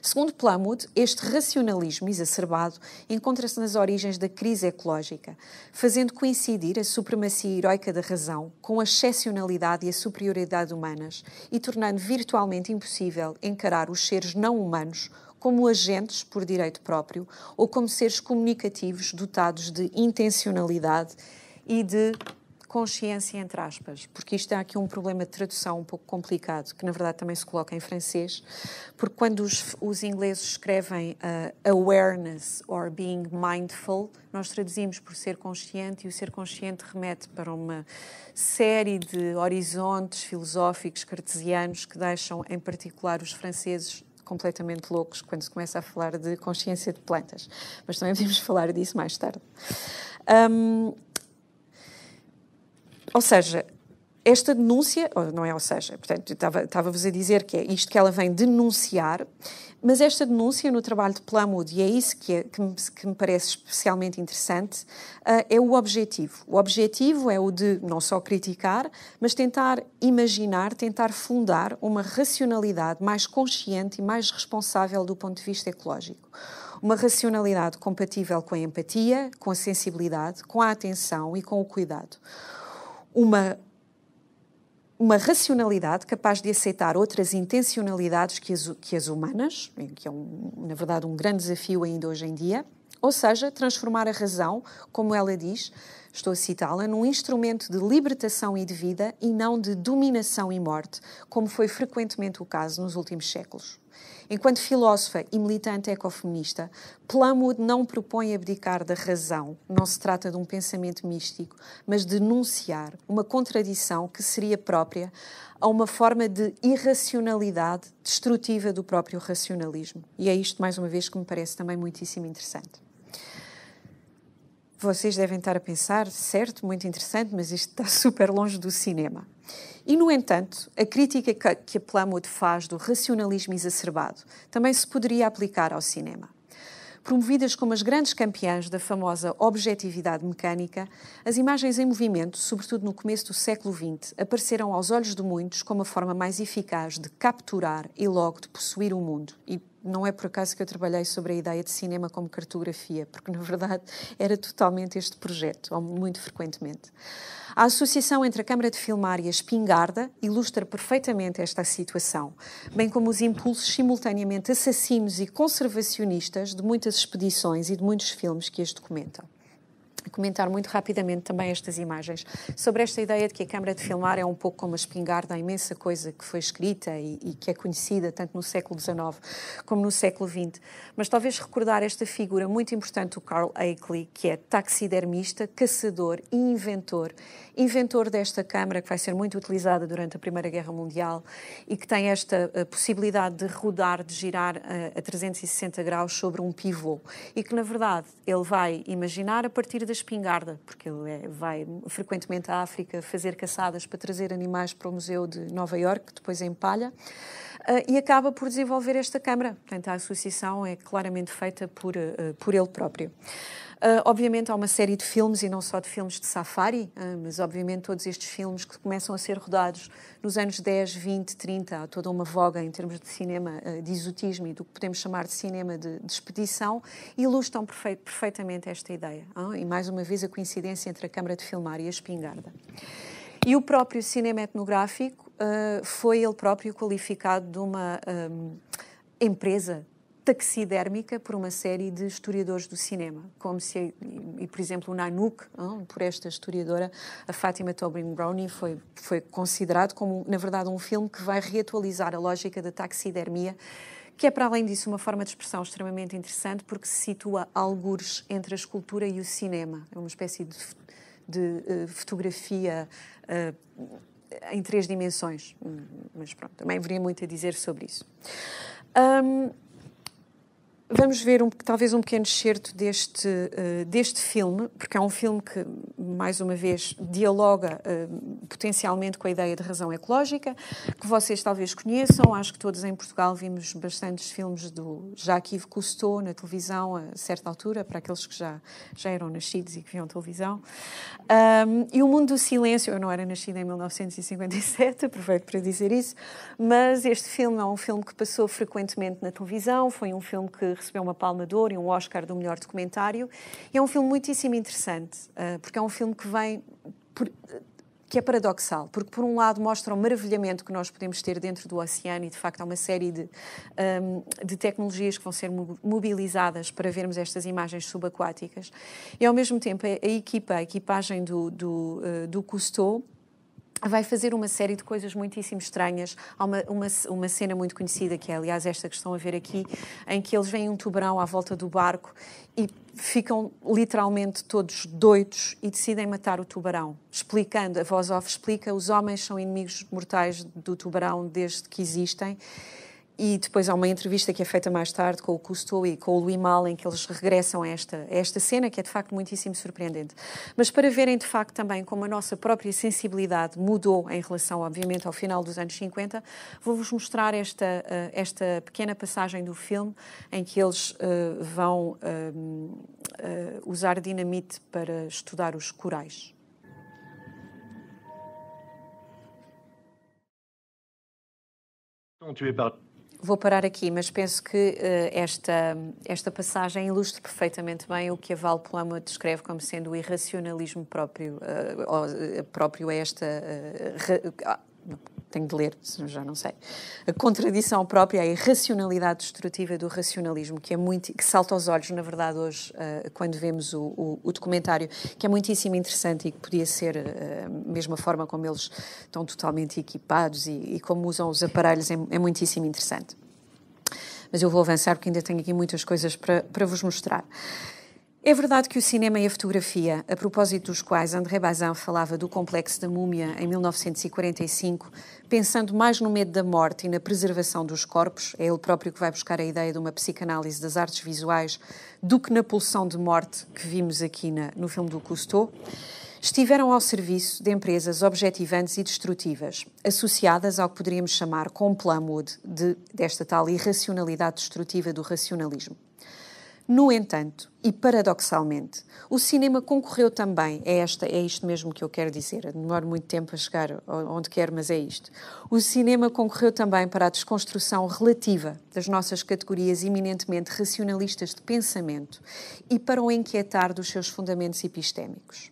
Segundo Plamud, este racionalismo exacerbado encontra-se nas origens da crise ecológica, fazendo coincidir a supremacia heroica da razão com a excepcionalidade e a superioridade humanas e tornando virtualmente impossível encarar os seres não humanos como agentes por direito próprio ou como seres comunicativos dotados de intencionalidade e de consciência, entre aspas, porque isto há é aqui um problema de tradução um pouco complicado, que na verdade também se coloca em francês, porque quando os, os ingleses escrevem uh, awareness or being mindful, nós traduzimos por ser consciente e o ser consciente remete para uma série de horizontes filosóficos cartesianos que deixam, em particular, os franceses completamente loucos quando se começa a falar de consciência de plantas. Mas também podemos falar disso mais tarde. Um, ou seja, esta denúncia, não é ou seja, portanto, estava-vos a dizer que é isto que ela vem denunciar, mas esta denúncia no trabalho de Plamud, e é isso que, é, que, me, que, me, parece especialmente interessante, uh, é o objetivo. O objetivo é o de não só criticar, mas tentar imaginar, tentar fundar uma racionalidade mais consciente e mais responsável do ponto de vista ecológico uma racionalidade compatível com a empatia, com a sensibilidade, com a atenção e com o cuidado uma, uma racionalidade capaz de aceitar outras intencionalidades que as, que as humanas, que é, um, na verdade, um grande desafio ainda hoje em dia, ou seja, transformar a razão, como ela diz, estou a citá-la, num instrumento de libertação e de vida e não de dominação e morte, como foi frequentemente o caso nos últimos séculos. Enquanto filósofa e militante ecofeminista, Plumwood não propõe abdicar da razão, não se trata de um pensamento místico, mas denunciar uma contradição que seria própria a uma forma de irracionalidade destrutiva do próprio racionalismo. E é isto, mais uma vez, que me parece também muitíssimo interessante vocês devem estar a pensar, certo, muito interessante, mas isto está super longe do cinema. E, no entanto, a crítica que a Plumwood faz do racionalismo exacerbado também se poderia aplicar ao cinema. Promovidas como as grandes campeãs da famosa objetividade mecânica, as imagens em movimento, sobretudo no começo do século XX, apareceram aos olhos de muitos como a forma mais eficaz de capturar e logo de possuir o mundo e, não é por acaso que eu trabalhei sobre a ideia de cinema como cartografia, porque na verdade era totalmente este projeto, ou muito frequentemente. A associação entre a Câmara de Filmar e a espingarda ilustra perfeitamente esta situação, bem como os impulsos simultaneamente assassinos e conservacionistas de muitas expedições e de muitos filmes que as documentam comentar muito rapidamente também estas imagens. Sobre esta ideia de que a Câmara de Filmar é um pouco como a espingarda, a imensa coisa que foi escrita e, e que é conhecida tanto no século XIX como no século XX. Mas talvez recordar esta figura muito importante do Carl Akeley, que é taxidermista, caçador e inventor inventor desta câmara, que vai ser muito utilizada durante a Primeira Guerra Mundial e que tem esta eh, possibilidade de rodar, de girar eh, a, a 360 graus sobre um pivô. E que, na verdade, ele vai imaginar a partir da espingarda, porque ele é, vai frequentemente à África fazer caçadas para trazer animais para o Museu de Nova York, depois em Palha. Uh, eh, e acaba por desenvolver esta Câmara. Portanto, a associação é claramente feita por, uh, por ele próprio. Uh, obviamente há uma série de filmes, e não só de filmes de safari, uh, mas obviamente todos estes filmes que começam a ser rodados nos anos 10, 20, 30, há toda uma voga em termos de cinema, uh, de exotismo e do que podemos chamar de cinema de, de expedição, ilustram perfeitamente esta ideia. e mais uma vez a coincidência entre a câmara de filmar e a espingarda. E o próprio cinema etnográfico foi ele próprio qualificado de uma um, empresa taxidérmica por uma série de historiadores do cinema, como se, e, por exemplo, o Nanook, ah, por esta historiadora, a Fátima Tobin Browning, foi, foi considerado como, na verdade, um filme que vai reatualizar a lógica da taxidermia, que é, para além disso, uma forma de expressão extremamente interessante, porque se situa algures entre a escultura e o cinema. É uma espécie de, de uh, fotografia. Uh, em três dimensões, hum, mas pronto, também haveria muito a dizer sobre isso. Um, Vamos ver um, talvez um pequeno excerto deste, uh, deste filme, porque é um filme que, mais uma vez, dialoga uh, potencialmente com a ideia de razão ecológica, que vocês talvez conheçam. Acho que todos em Portugal vimos bastantes filmes do Jacques-Yves Cousteau na televisão, a certa altura, para aqueles que já, já eram nascidos e que viam televisão. Um, e O Mundo do Silêncio, eu não era nascida em 1957, aproveito para dizer isso, mas este filme é um filme que passou frequentemente na televisão, foi um filme que recebeu uma Palma de Ouro e um Oscar do melhor documentário. E é um filme muitíssimo interessante, eh, porque é um filme que vem. Por, que é paradoxal, porque por um lado mostra o maravilhamento que nós podemos ter dentro do oceano e de facto há uma série de, um, ehm, de tecnologias que vão ser mobilizadas para vermos estas imagens subaquáticas e ao mesmo tempo a, a equipa, a equipagem do, do, uh, do Cousteau vai fazer uma série de coisas muitíssimo estranhas. Há uma, uma, uma, cena muito conhecida, que é, aliás, esta que estão a ver aqui, em que eles veem um tubarão à volta do barco e ficam literalmente todos doidos e decidem matar o tubarão, explicando, a voz off explica, os homens são inimigos mortais do tubarão desde que existem e depois há uma entrevista que é feita mais tarde com o Cousteau e com o Louis Mal, em que eles regressam a esta, a esta cena, que é de facto muitíssimo surpreendente. Mas para verem de facto também como a nossa própria sensibilidade mudou em relação, obviamente, ao final dos anos 50, vou-vos mostrar esta, eh, esta pequena passagem do filme em que eles uh, vão uh, uh, usar dinamite para estudar os corais. Tu es par Vou parar aqui, mas penso que uh, esta, esta passagem ilustra perfeitamente bem o que a Val Plama descreve como sendo o irracionalismo próprio, uh, próprio a esta. Uh, re, tenho de ler, já não sei. A contradição própria, é a irracionalidade destrutiva do racionalismo, que é muito, que salta aos olhos, na verdade, hoje, uh, quando vemos o, o, o, documentário, que é muitíssimo interessante e que podia ser eh, a uh, mesma forma como eles estão totalmente equipados e, e como usam os aparelhos, é, é muitíssimo interessante. Mas eu vou avançar porque ainda tenho aqui muitas coisas para, para vos mostrar. É verdade que o cinema e a fotografia, a propósito dos quais André Bazin falava do complexo da múmia em 1945, pensando mais no medo da morte e na preservação dos corpos, é ele próprio que vai buscar a ideia de uma psicanálise das artes visuais, do que na pulsão de morte que vimos aqui na, no filme do Cousteau, estiveram ao serviço de empresas objetivantes e destrutivas, associadas ao que poderíamos chamar, com Plumwood, de, desta tal irracionalidade destrutiva do racionalismo. No entanto, e paradoxalmente, o cinema concorreu também, é, esta, é isto mesmo que eu quero dizer, demoro muito tempo a chegar onde quero, mas é isto. O cinema concorreu também para a desconstrução relativa das nossas categorias eminentemente racionalistas de pensamento e para o inquietar dos seus fundamentos epistémicos.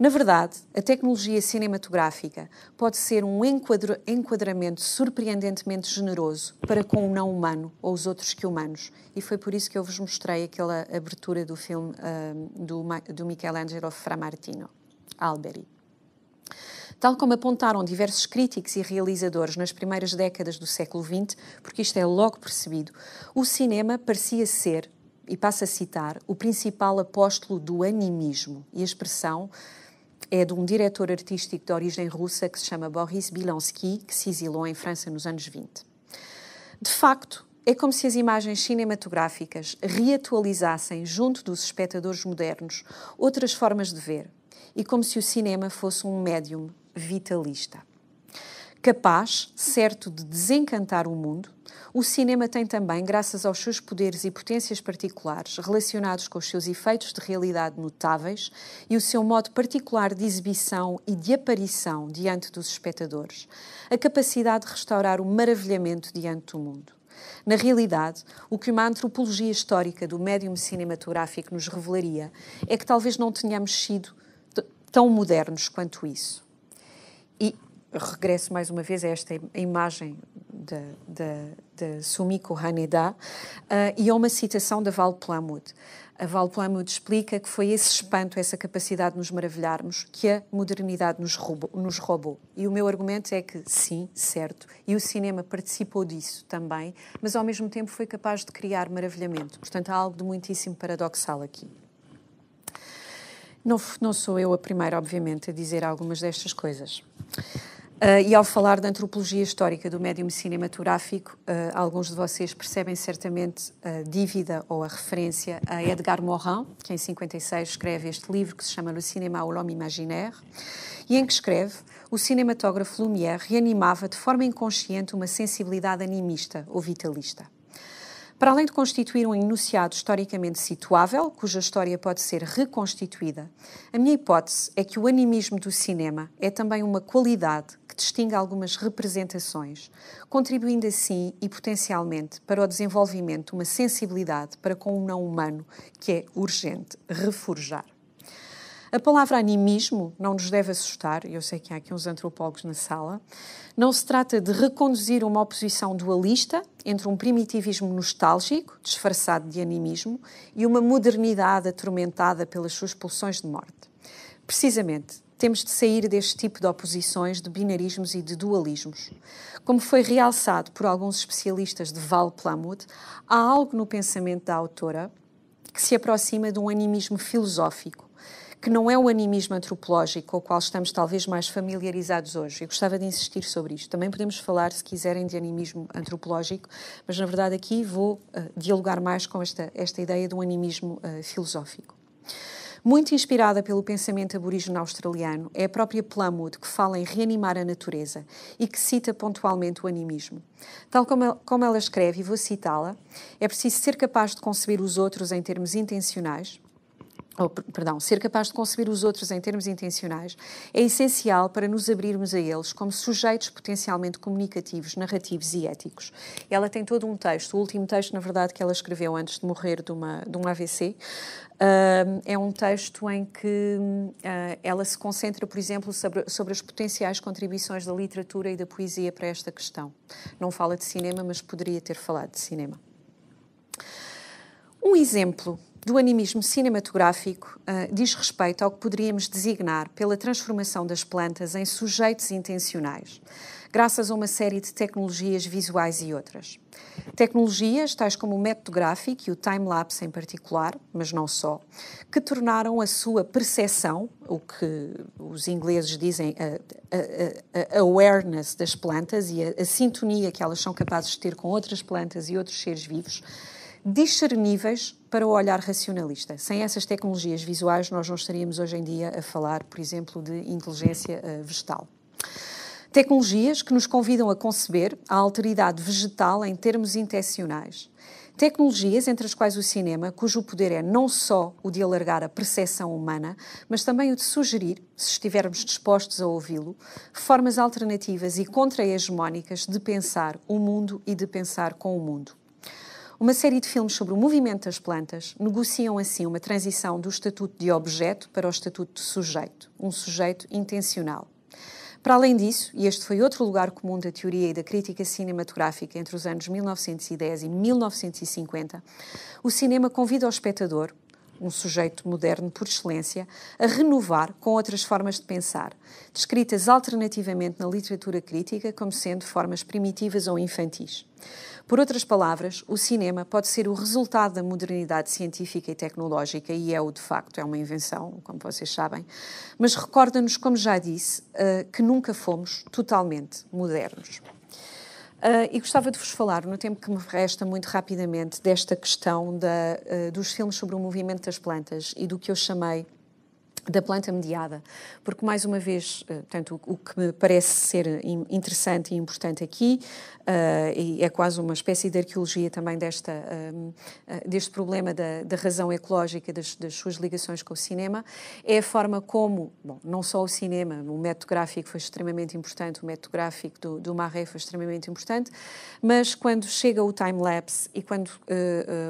Na verdade, a tecnologia cinematográfica pode ser um enquadramento surpreendentemente generoso para com o não humano ou os outros que humanos. E foi por isso que eu vos mostrei aquela abertura do filme ah, do, do Michelangelo Framartino, Alberi. Tal como apontaram diversos críticos e realizadores nas primeiras décadas do século XX, porque isto é logo percebido, o cinema parecia ser, e passo a citar, o principal apóstolo do animismo. E a expressão é de um diretor artístico de origem russa que se chama Boris Bilansky, que se exilou em França nos anos 20. De facto, é como se as imagens cinematográficas reatualizassem junto dos espectadores modernos outras formas de ver e como se o cinema fosse um médium vitalista. Capaz, certo, de desencantar o mundo, o cinema tem também, graças aos seus poderes e potências particulares relacionados com os seus efeitos de realidade notáveis e o seu modo particular de exibição e de aparição diante dos espectadores, a capacidade de restaurar o maravilhamento diante do mundo. Na realidade, o que uma antropologia histórica do médium cinematográfico nos revelaria é que talvez não tenhamos sido tão modernos quanto isso. E regresso mais uma vez a esta imagem de Sumiko Haneda uh, e a uma citação da Val Plumwood. A Val Plumwood explica que foi esse espanto, essa capacidade de nos maravilharmos, que a modernidade nos roubou, nos roubou. E o meu argumento é que, sim, certo, e o cinema participou disso também, mas ao mesmo tempo foi capaz de criar maravilhamento. Portanto, há algo de muitíssimo paradoxal aqui. Não, não sou eu a primeira, obviamente, a dizer algumas destas coisas. Uh, e ao falar da antropologia histórica do médium cinematográfico, uh, alguns de vocês percebem certamente a dívida ou a referência a Edgar Morin, que em 56 escreve este livro que se chama Le Cinéma ou l'Homme Imaginaire, e em que escreve: o cinematógrafo Lumière reanimava de forma inconsciente uma sensibilidade animista ou vitalista. Para além de constituir um enunciado historicamente situável, cuja história pode ser reconstituída, a minha hipótese é que o animismo do cinema é também uma qualidade que distingue algumas representações, contribuindo assim e potencialmente para o desenvolvimento de uma sensibilidade para com o não humano que é urgente reforjar. A palavra animismo não nos deve assustar, eu sei que há aqui uns antropólogos na sala. Não se trata de reconduzir uma oposição dualista entre um primitivismo nostálgico, disfarçado de animismo, e uma modernidade atormentada pelas suas pulsões de morte. Precisamente, temos de sair deste tipo de oposições, de binarismos e de dualismos. Como foi realçado por alguns especialistas de Val Plumwood, há algo no pensamento da autora que se aproxima de um animismo filosófico, que não é o animismo antropológico com o qual estamos talvez mais familiarizados hoje. Eu gostava de insistir sobre isto. Também podemos falar, se quiserem, de animismo antropológico, mas na verdade aqui vou uh, dialogar mais com esta, esta ideia de um animismo uh, filosófico. Muito inspirada pelo pensamento aborígeno australiano, é a própria Plumwood que fala em reanimar a natureza e que cita pontualmente o animismo. Tal como ela escreve, e vou citá-la, é preciso ser capaz de conceber os outros em termos intencionais, ou, perdão, ser capaz de conceber os outros em termos intencionais é essencial para nos abrirmos a eles como sujeitos potencialmente comunicativos, narrativos e éticos. Ela tem todo um texto, o último texto, na verdade, que ela escreveu antes de morrer de, uma, de um AVC, uh, é um texto em que uh, ela se concentra, por exemplo, sobre, sobre as potenciais contribuições da literatura e da poesia para esta questão. Não fala de cinema, mas poderia ter falado de cinema. Um exemplo do animismo cinematográfico uh, diz respeito ao que poderíamos designar pela transformação das plantas em sujeitos intencionais, graças a uma série de tecnologias visuais e outras. Tecnologias tais como o método gráfico e o time-lapse em particular, mas não só, que tornaram a sua percepção, o que os ingleses dizem a, a, a awareness das plantas e a, a sintonia que elas são capazes de ter com outras plantas e outros seres vivos, discerníveis para o olhar racionalista. Sem essas tecnologias visuais, nós não estaríamos hoje em dia a falar, por exemplo, de inteligência eh, vegetal. Tecnologias que nos convidam a conceber a alteridade vegetal em termos intencionais. Tecnologias, entre as quais o cinema, cujo poder é não só o de alargar a percepção humana, mas também o de sugerir, se estivermos dispostos a ouvi-lo, formas alternativas e contra-hegemónicas de pensar o mundo e de pensar com o mundo. Uma série de filmes sobre o movimento das plantas negociam assim uma transição do estatuto de objeto para o estatuto de sujeito, um sujeito intencional. Para além disso, e este foi outro lugar comum da teoria e da crítica cinematográfica entre os anos 1910 e 1950, o cinema convida o espectador, um sujeito moderno por excelência, a renovar com outras formas de pensar, descritas alternativamente na literatura crítica como sendo formas primitivas ou infantis. Por outras palavras, o cinema pode ser o resultado da modernidade científica e tecnológica, e é o de facto, é uma invenção, como vocês sabem, mas recorda-nos, como já disse, eh, que nunca fomos totalmente modernos. Uh, e gostava de vos falar, no tempo que me resta, muito rapidamente, desta questão da, uh, dos filmes sobre o movimento das plantas e do que eu chamei da planta mediada, porque mais uma vez, eh, tanto o que me parece ser interessante e importante aqui, eh, e é quase uma espécie de arqueologia também desta, ehm, eh, deste problema da, da razão ecológica das, das, suas ligações com o cinema, é a forma como, bom, não só o cinema, o método gráfico foi extremamente importante, o método gráfico do, do Marais foi extremamente importante, mas quando chega o time-lapse e quando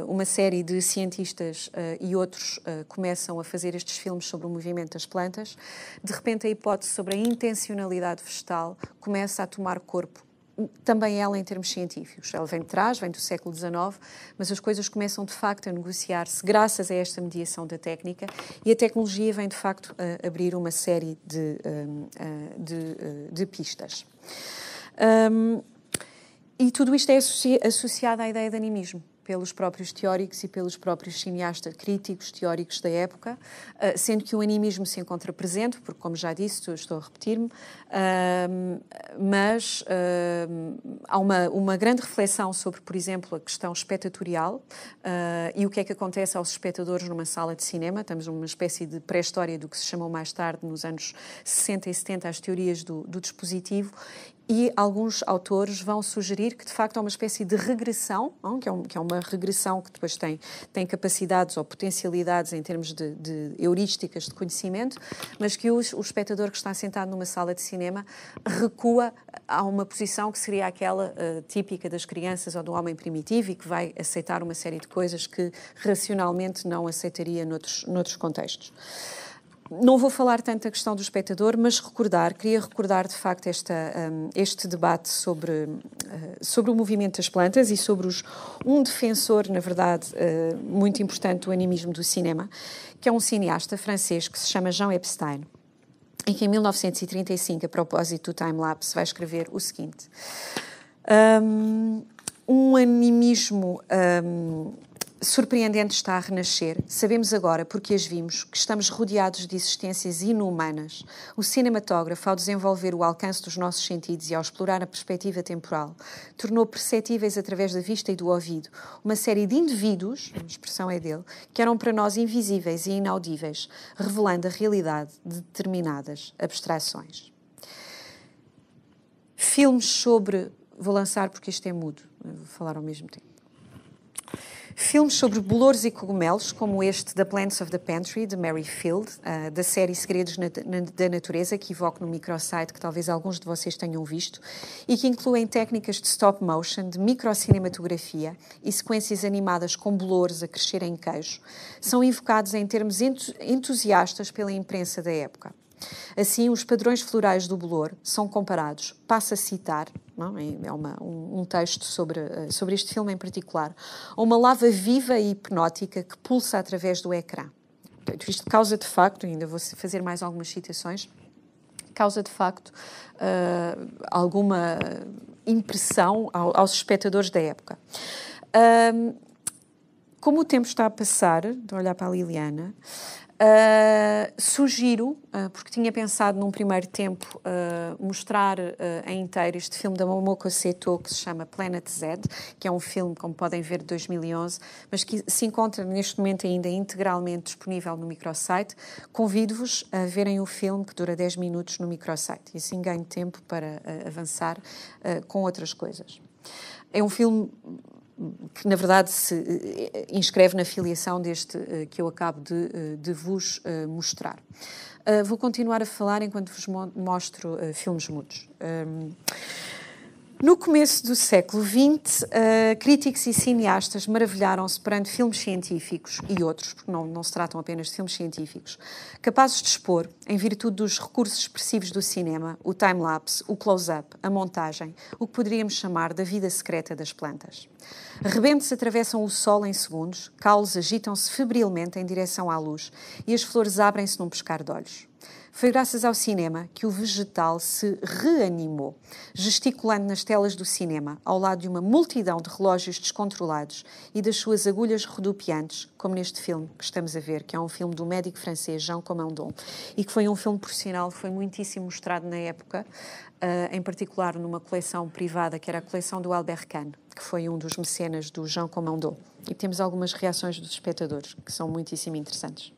uma série de cientistas e outros começam a fazer estes filmes sobre o movimento das plantas, de repente a hipótese sobre a intencionalidade vegetal começa a tomar corpo hum, também ela em termos científicos. Ela vem de trás, vem do século XIX, mas as coisas começam de facto a negociar-se graças a esta mediação da técnica e a tecnologia vem de facto a abrir uma série de, hum, eh, de, eh, de pistas. Hum, e tudo isto é associado à ideia de animismo pelos próprios teóricos e pelos próprios cineastas críticos teóricos da época, ah, sendo que o animismo se encontra presente, porque, como já disse, estou a repetir-me, mas há uma, uma grande reflexão sobre, por exemplo, a questão espectatorial ah, e o que é que acontece aos espectadores numa sala de cinema. Estamos numa espécie de pré-história do que se chamou mais tarde, nos anos 60 e 70, as teorias do, do dispositivo e alguns autores vão sugerir que, de facto, há uma espécie de regressão, Que, é um, que é uma regressão que depois tem, tem capacidades ou potencialidades em termos de, de heurísticas de conhecimento, mas que os, o espectador que está sentado numa sala de cinema recua a uma posição que seria aquela uh, típica das crianças ou do homem primitivo e que vai aceitar uma série de coisas que racionalmente não aceitaria noutros, noutros contextos. Não vou falar tanto da questão do espectador, mas recordar, queria recordar de facto esta, um, este debate sobre, uh, sobre o movimento das plantas e sobre os, um defensor, na verdade, uh, muito importante do animismo do cinema, que é um cineasta francês que se chama Jean Epstein em que em 1935, a propósito do time-lapse, vai escrever o seguinte: um, um animismo um, surpreendente está a renascer. Sabemos agora, porque as vimos, que estamos rodeados de existências inumanas. O cinematógrafo, ao desenvolver o alcance dos nossos sentidos e ao explorar a perspectiva temporal, tornou perceptíveis através da vista e do ouvido uma série de indivíduos, a expressão é dele, que eram para nós invisíveis e inaudíveis, revelando a realidade de determinadas abstrações. Filmes sobre. Vou lançar porque isto é mudo, vou falar ao mesmo tempo. Filmes sobre bolores e cogumelos, como este The Plants of the Pantry, de Mary Field, uh, da série Segredos na, na, da Natureza, que evoco no microsite, que talvez alguns de vocês tenham visto, e que incluem técnicas de stop motion, de microcinematografia e sequências animadas com bolores a crescer em queijo, são invocados em termos entusiastas pela imprensa da época. Assim, os padrões florais do bolor são comparados. Passo a citar, não? é, é uma, um, um, texto sobre, eh, sobre este filme em particular, a uma lava viva e hipnótica que pulsa através do ecrã. Isto causa, de facto, ainda vou fazer mais algumas citações, causa, de facto, uh, alguma impressão ao, aos espectadores da época. como o tempo está a passar, de olhar para a Liliana, Uh, sugiro, uh, porque tinha pensado num primeiro tempo uh, mostrar em inteiro este filme da Momoko Seto que se chama Planet Z, que é um filme, como podem ver, de 2011, mas que se encontra neste momento ainda integralmente disponível no microsite. Convido-vos a verem o filme que dura 10 minutos no microsite e assim ganho tempo para avançar com outras coisas. É um filme que na verdade se eh, inscreve na filiação deste eh, que eu acabo de, eh, de vos mostrar. Vou continuar a falar enquanto vos mostro filmes mudos. Ehm, no começo do século XX, uh, eh, críticos e cineastas maravilharam-se perante filmes científicos e outros, porque não, não se tratam apenas de filmes científicos, capazes de expor, em virtude dos recursos expressivos do cinema, o time-lapse, o close-up, a montagem, o que poderíamos chamar da vida secreta das plantas. Rebentes atravessam o sol em segundos, caules agitam-se febrilmente em direção à luz e as flores abrem-se num pescar de olhos. Foi graças ao cinema que o vegetal se reanimou, gesticulando nas telas do cinema, ao lado de uma multidão de relógios descontrolados e das suas agulhas redupiantes, como neste filme que estamos a ver, que é um filme do médico francês Jean Comandon, e que foi um filme, por sinal, foi muitíssimo mostrado na época, uh, em particular numa coleção privada, que era a coleção do Albert Kahn, que foi um dos mecenas do Jean Comandon. E temos algumas reações dos espectadores, que são muitíssimo interessantes.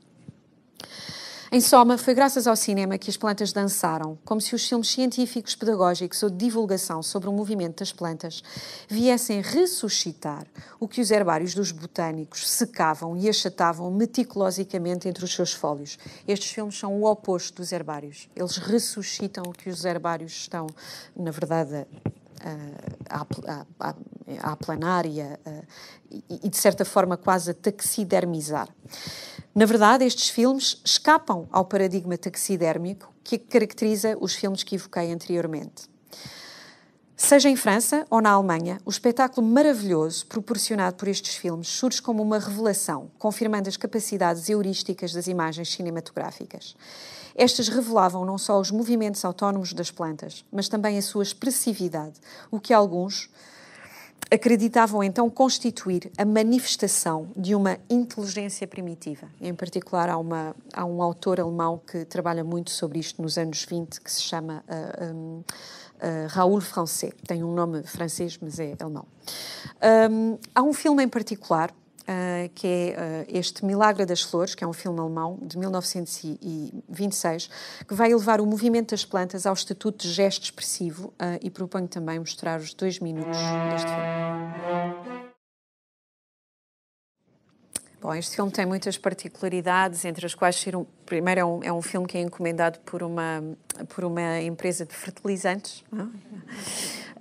Em soma, foi graças ao cinema que as plantas dançaram, como se os filmes científicos, pedagógicos ou de divulgação sobre o movimento das plantas viessem ressuscitar o que os herbários dos botânicos secavam e achatavam meticulosamente entre os seus fólios. Estes filmes são o oposto dos herbários. Eles ressuscitam o que os herbários estão, na verdade, a, a, a, a planar e, a, e, de certa forma, quase a taxidermizar. Na verdade, estes filmes escapam ao paradigma taxidérmico que caracteriza os filmes que evoquei anteriormente. Seja em França ou na Alemanha, o espetáculo maravilhoso proporcionado por estes filmes surge como uma revelação, confirmando as capacidades heurísticas das imagens cinematográficas. Estas revelavam não só os movimentos autónomos das plantas, mas também a sua expressividade, o que alguns, acreditavam então constituir a manifestação de uma inteligência primitiva. Em particular, há, uma, há um autor alemão que trabalha muito sobre isto nos anos 20, que se chama uh, um, uh, Raoul Francais. Tem um nome francês, mas é alemão. Um, há um filme em particular ah, que é uh, este Milagre das Flores, que é um filme alemão de 1926, que vai elevar o movimento das plantas ao estatuto de gesto expressivo uh, e proponho também mostrar os dois minutos deste filme. Bom, este filme tem muitas particularidades, entre as quais ser um, primeiro é um, é um filme que é encomendado por uma por uma empresa de fertilizantes um,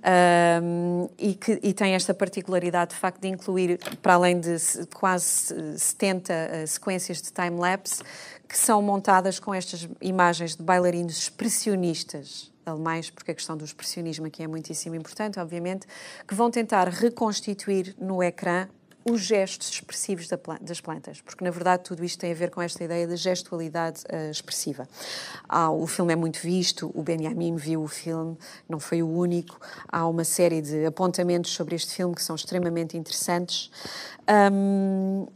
é? e que e tem esta particularidade de facto de incluir para além de quase 70 eh, sequências de time lapse que são montadas com estas imagens de bailarinos expressionistas alemães, porque a questão do expressionismo aqui é muitíssimo importante, obviamente, que vão tentar reconstituir no ecrã os gestos expressivos das plantas, porque na verdade tudo isto tem a ver com esta ideia da gestualidade uh, expressiva. Ah, o filme é muito visto, o Benjamin viu o filme, não foi o único. Há uma série de apontamentos sobre este filme que são extremamente interessantes. Um,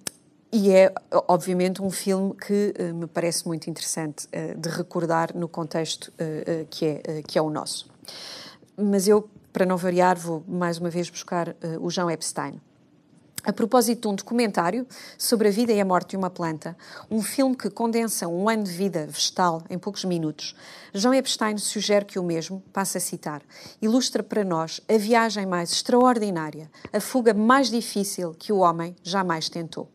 e é, obviamente, um filme que uh, me parece muito interessante uh, de recordar no contexto que, é, que é o nosso. Mas eu, para não variar, vou mais uma vez buscar o João Epstein a propósito de um documentário sobre a vida e a morte de uma planta, um filme que condensa um ano de vida vegetal em poucos minutos, João Epstein sugere que o mesmo, passo a citar, ilustra para nós a viagem mais extraordinária, a fuga mais difícil que o homem jamais tentou.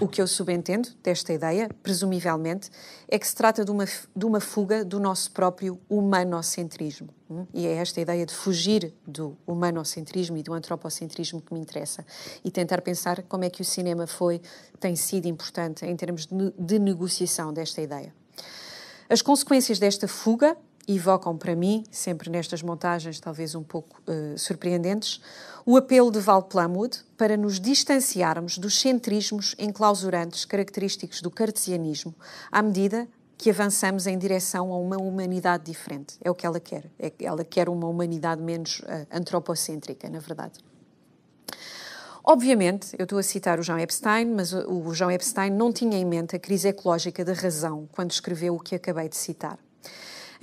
O que eu subentendo desta ideia, presumivelmente, é que se trata de uma, de uma fuga do nosso próprio humanocentrismo. Hum? E é esta ideia de fugir do humanocentrismo e do antropocentrismo que me interessa. E tentar pensar como é que o cinema foi, tem sido importante em termos de, de negociação desta ideia. As consequências desta fuga evocam para mim, sempre nestas montagens talvez um pouco uh, surpreendentes, o apelo de Val Plumwood para nos distanciarmos dos centrismos enclausurantes característicos do cartesianismo, à medida que avançamos em direção a uma humanidade diferente. É o que ela quer. É ela quer uma humanidade menos uh, antropocêntrica, na verdade. Obviamente, eu estou a citar o João Epstein, mas o João Epstein não tinha em mente a crise ecológica da razão quando escreveu o que acabei de citar.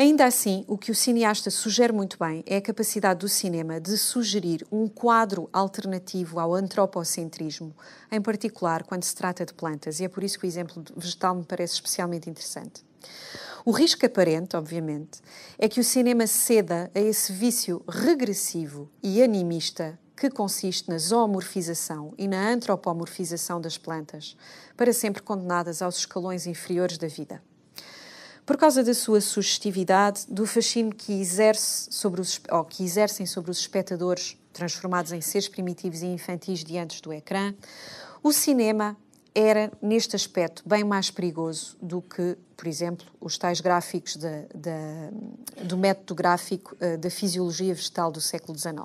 Ainda assim, o que o cineasta sugere muito bem é a capacidade do cinema de sugerir um quadro alternativo ao antropocentrismo, em particular quando se trata de plantas, e é por isso que o exemplo vegetal me parece especialmente interessante. O risco aparente, obviamente, é que o cinema ceda a esse vício regressivo e animista que consiste na zoomorfização e na antropomorfização das plantas, para sempre condenadas aos escalões inferiores da vida por causa da sua sugestividade, do fascínio que, exerce sobre os, ou que exercem sobre os espectadores transformados em seres primitivos e infantis diante do ecrã, o cinema era, neste aspecto, bem mais perigoso do que, por exemplo, os tais gráficos de, de, do método gráfico eh, da fisiologia vegetal do século XIX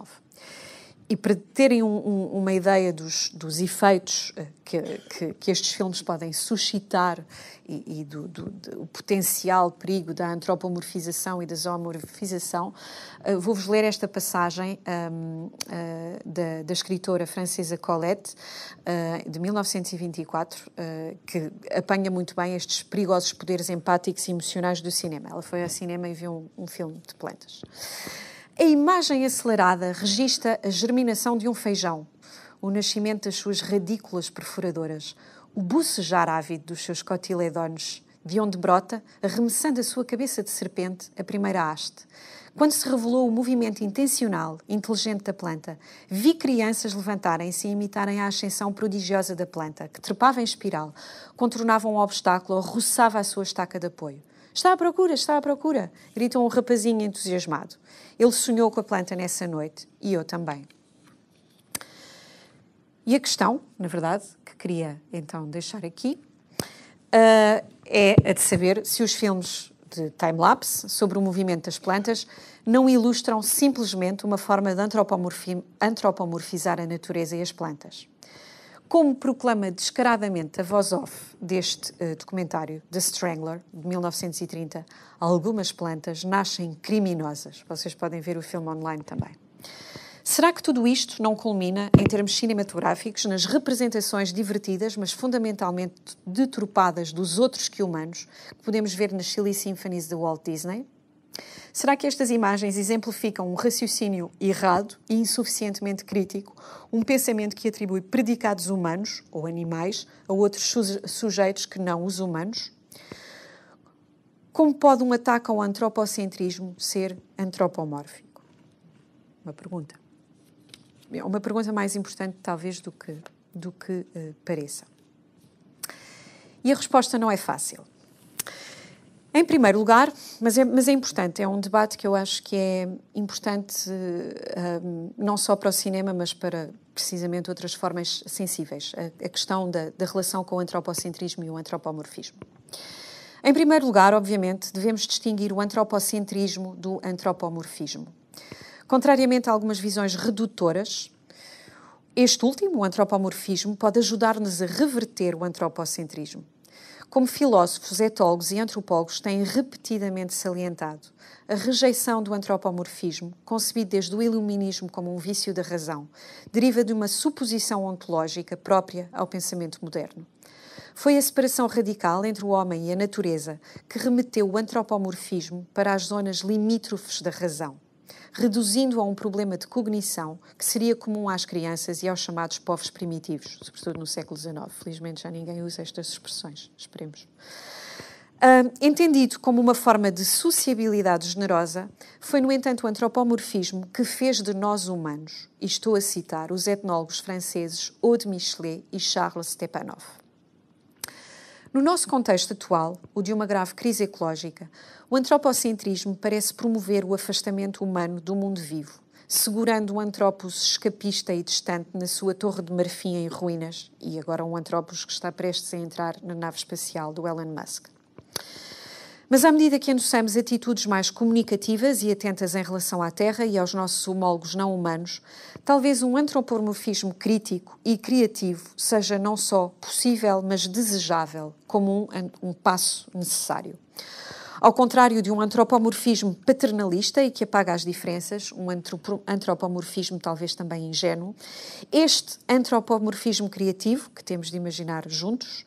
e para terem um, um, uma ideia dos, dos efeitos eh, que, que, que, estes filmes podem suscitar e, e do, do, do, potencial perigo da antropomorfização e da zoomorfização, uh, vou-vos ler esta passagem um, ehm, uh, eh, da, da, escritora francesa Colette, uh, de 1924, que apanha muito bem estes perigosos poderes empáticos e emocionais do cinema. Ela foi ao cinema e viu um filme de plantas. A imagem acelerada registra a germinação de um feijão, o nascimento das suas radículas perfuradoras, o bucejar ávido dos seus cotiledones, de onde brota, arremessando a sua cabeça de serpente, a primeira haste. Quando se revelou o movimento intencional, inteligente da planta, vi crianças levantarem-se e imitarem a ascensão prodigiosa da planta, que trepava em espiral, contornava um obstáculo ou roçava a sua estaca de apoio. Está à procura, está à procura, gritou um rapazinho entusiasmado. Ele sonhou com a planta nessa noite e eu também. E a questão, na verdade, que queria então deixar aqui uh, é a de saber se os filmes de time-lapse sobre o movimento das plantas não ilustram simplesmente uma forma de antropomorfizar a natureza e as plantas como proclama descaradamente a voz off deste uh, documentário, The Strangler, de 1930, algumas plantas nascem criminosas. Vocês podem ver o filme online também. Será que tudo isto não culmina, em termos cinematográficos, nas representações divertidas, mas fundamentalmente deturpadas dos outros que humanos, que podemos ver nas Silly Symphonies de Walt Disney? Será que estas imagens exemplificam um raciocínio errado e insuficientemente crítico, um pensamento que atribui predicados humanos ou animais a outros sujeitos que não os humanos? Como pode um ataque ao antropocentrismo ser antropomórfico? Uma pergunta. É uma pergunta mais importante, talvez, do que, do que uh, pareça. E a resposta não é fácil. Em primeiro lugar, mas é, mas é importante, é um debate que eu acho que é importante uh, não só para o cinema, mas para precisamente outras formas sensíveis, a, a questão da, da, relação com o antropocentrismo e o antropomorfismo. Em primeiro lugar, obviamente, devemos distinguir o antropocentrismo do antropomorfismo. Contrariamente a algumas visões redutoras, este último, o antropomorfismo, pode ajudar-nos a reverter o antropocentrismo como filósofos, etólogos e antropólogos têm repetidamente salientado, a rejeição do antropomorfismo, concebido desde o iluminismo como um vício da razão, deriva de uma suposição ontológica própria ao pensamento moderno. Foi a separação radical entre o homem e a natureza que remeteu o antropomorfismo para as zonas limítrofes da razão reduzindo a um problema de cognição que seria comum às crianças e aos chamados povos primitivos, sobretudo no século XIX. Felizmente já ninguém usa estas expressões, esperemos. Uh, entendido como uma forma de sociabilidade generosa, foi, no entanto, o antropomorfismo que fez de nós humanos, e estou a citar os etnólogos franceses Aude Michelet e Charles Stepanov. No nosso contexto atual, o de uma grave crise ecológica, o antropocentrismo parece promover o afastamento humano do mundo vivo, segurando um antropos escapista e distante na sua torre de marfim em ruínas, e agora um antropos que está prestes a entrar na nave espacial do Elon Musk. Mas à medida que anunciamos atitudes mais comunicativas e atentas em relação à Terra e aos nossos homólogos não humanos, talvez um antropomorfismo crítico e criativo seja não só possível, mas desejável, como um, um passo necessário. Ao contrário de um antropomorfismo paternalista e que apaga as diferenças, um antropomorfismo talvez também ingênuo, este antropomorfismo criativo, que temos de imaginar juntos,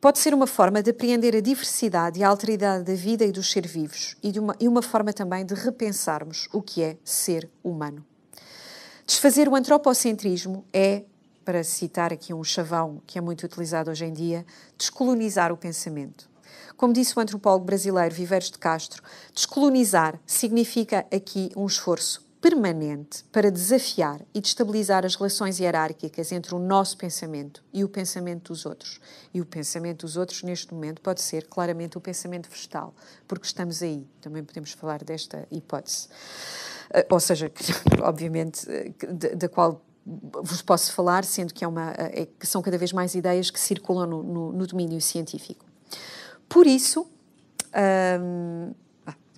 pode ser uma forma de apreender a diversidade e a alteridade da vida e dos ser vivos e, uma, e uma forma também de repensarmos o que é ser humano. Desfazer o antropocentrismo é, para citar aqui um chavão que é muito utilizado hoje em dia, descolonizar o pensamento. Como disse o antropólogo brasileiro Viveres de Castro, descolonizar significa aqui um esforço permanente para desafiar e destabilizar as relações hierárquicas entre o nosso pensamento e o pensamento dos outros. E o pensamento dos outros, neste momento, pode ser claramente o pensamento vegetal, porque estamos aí. Também podemos falar desta hipótese. Eh, ou seja, obviamente, eh, da qual vos posso falar, sendo que, é uma, eh, é, que são cada vez mais ideias que circulam no, no, no domínio científico. Por isso, hum,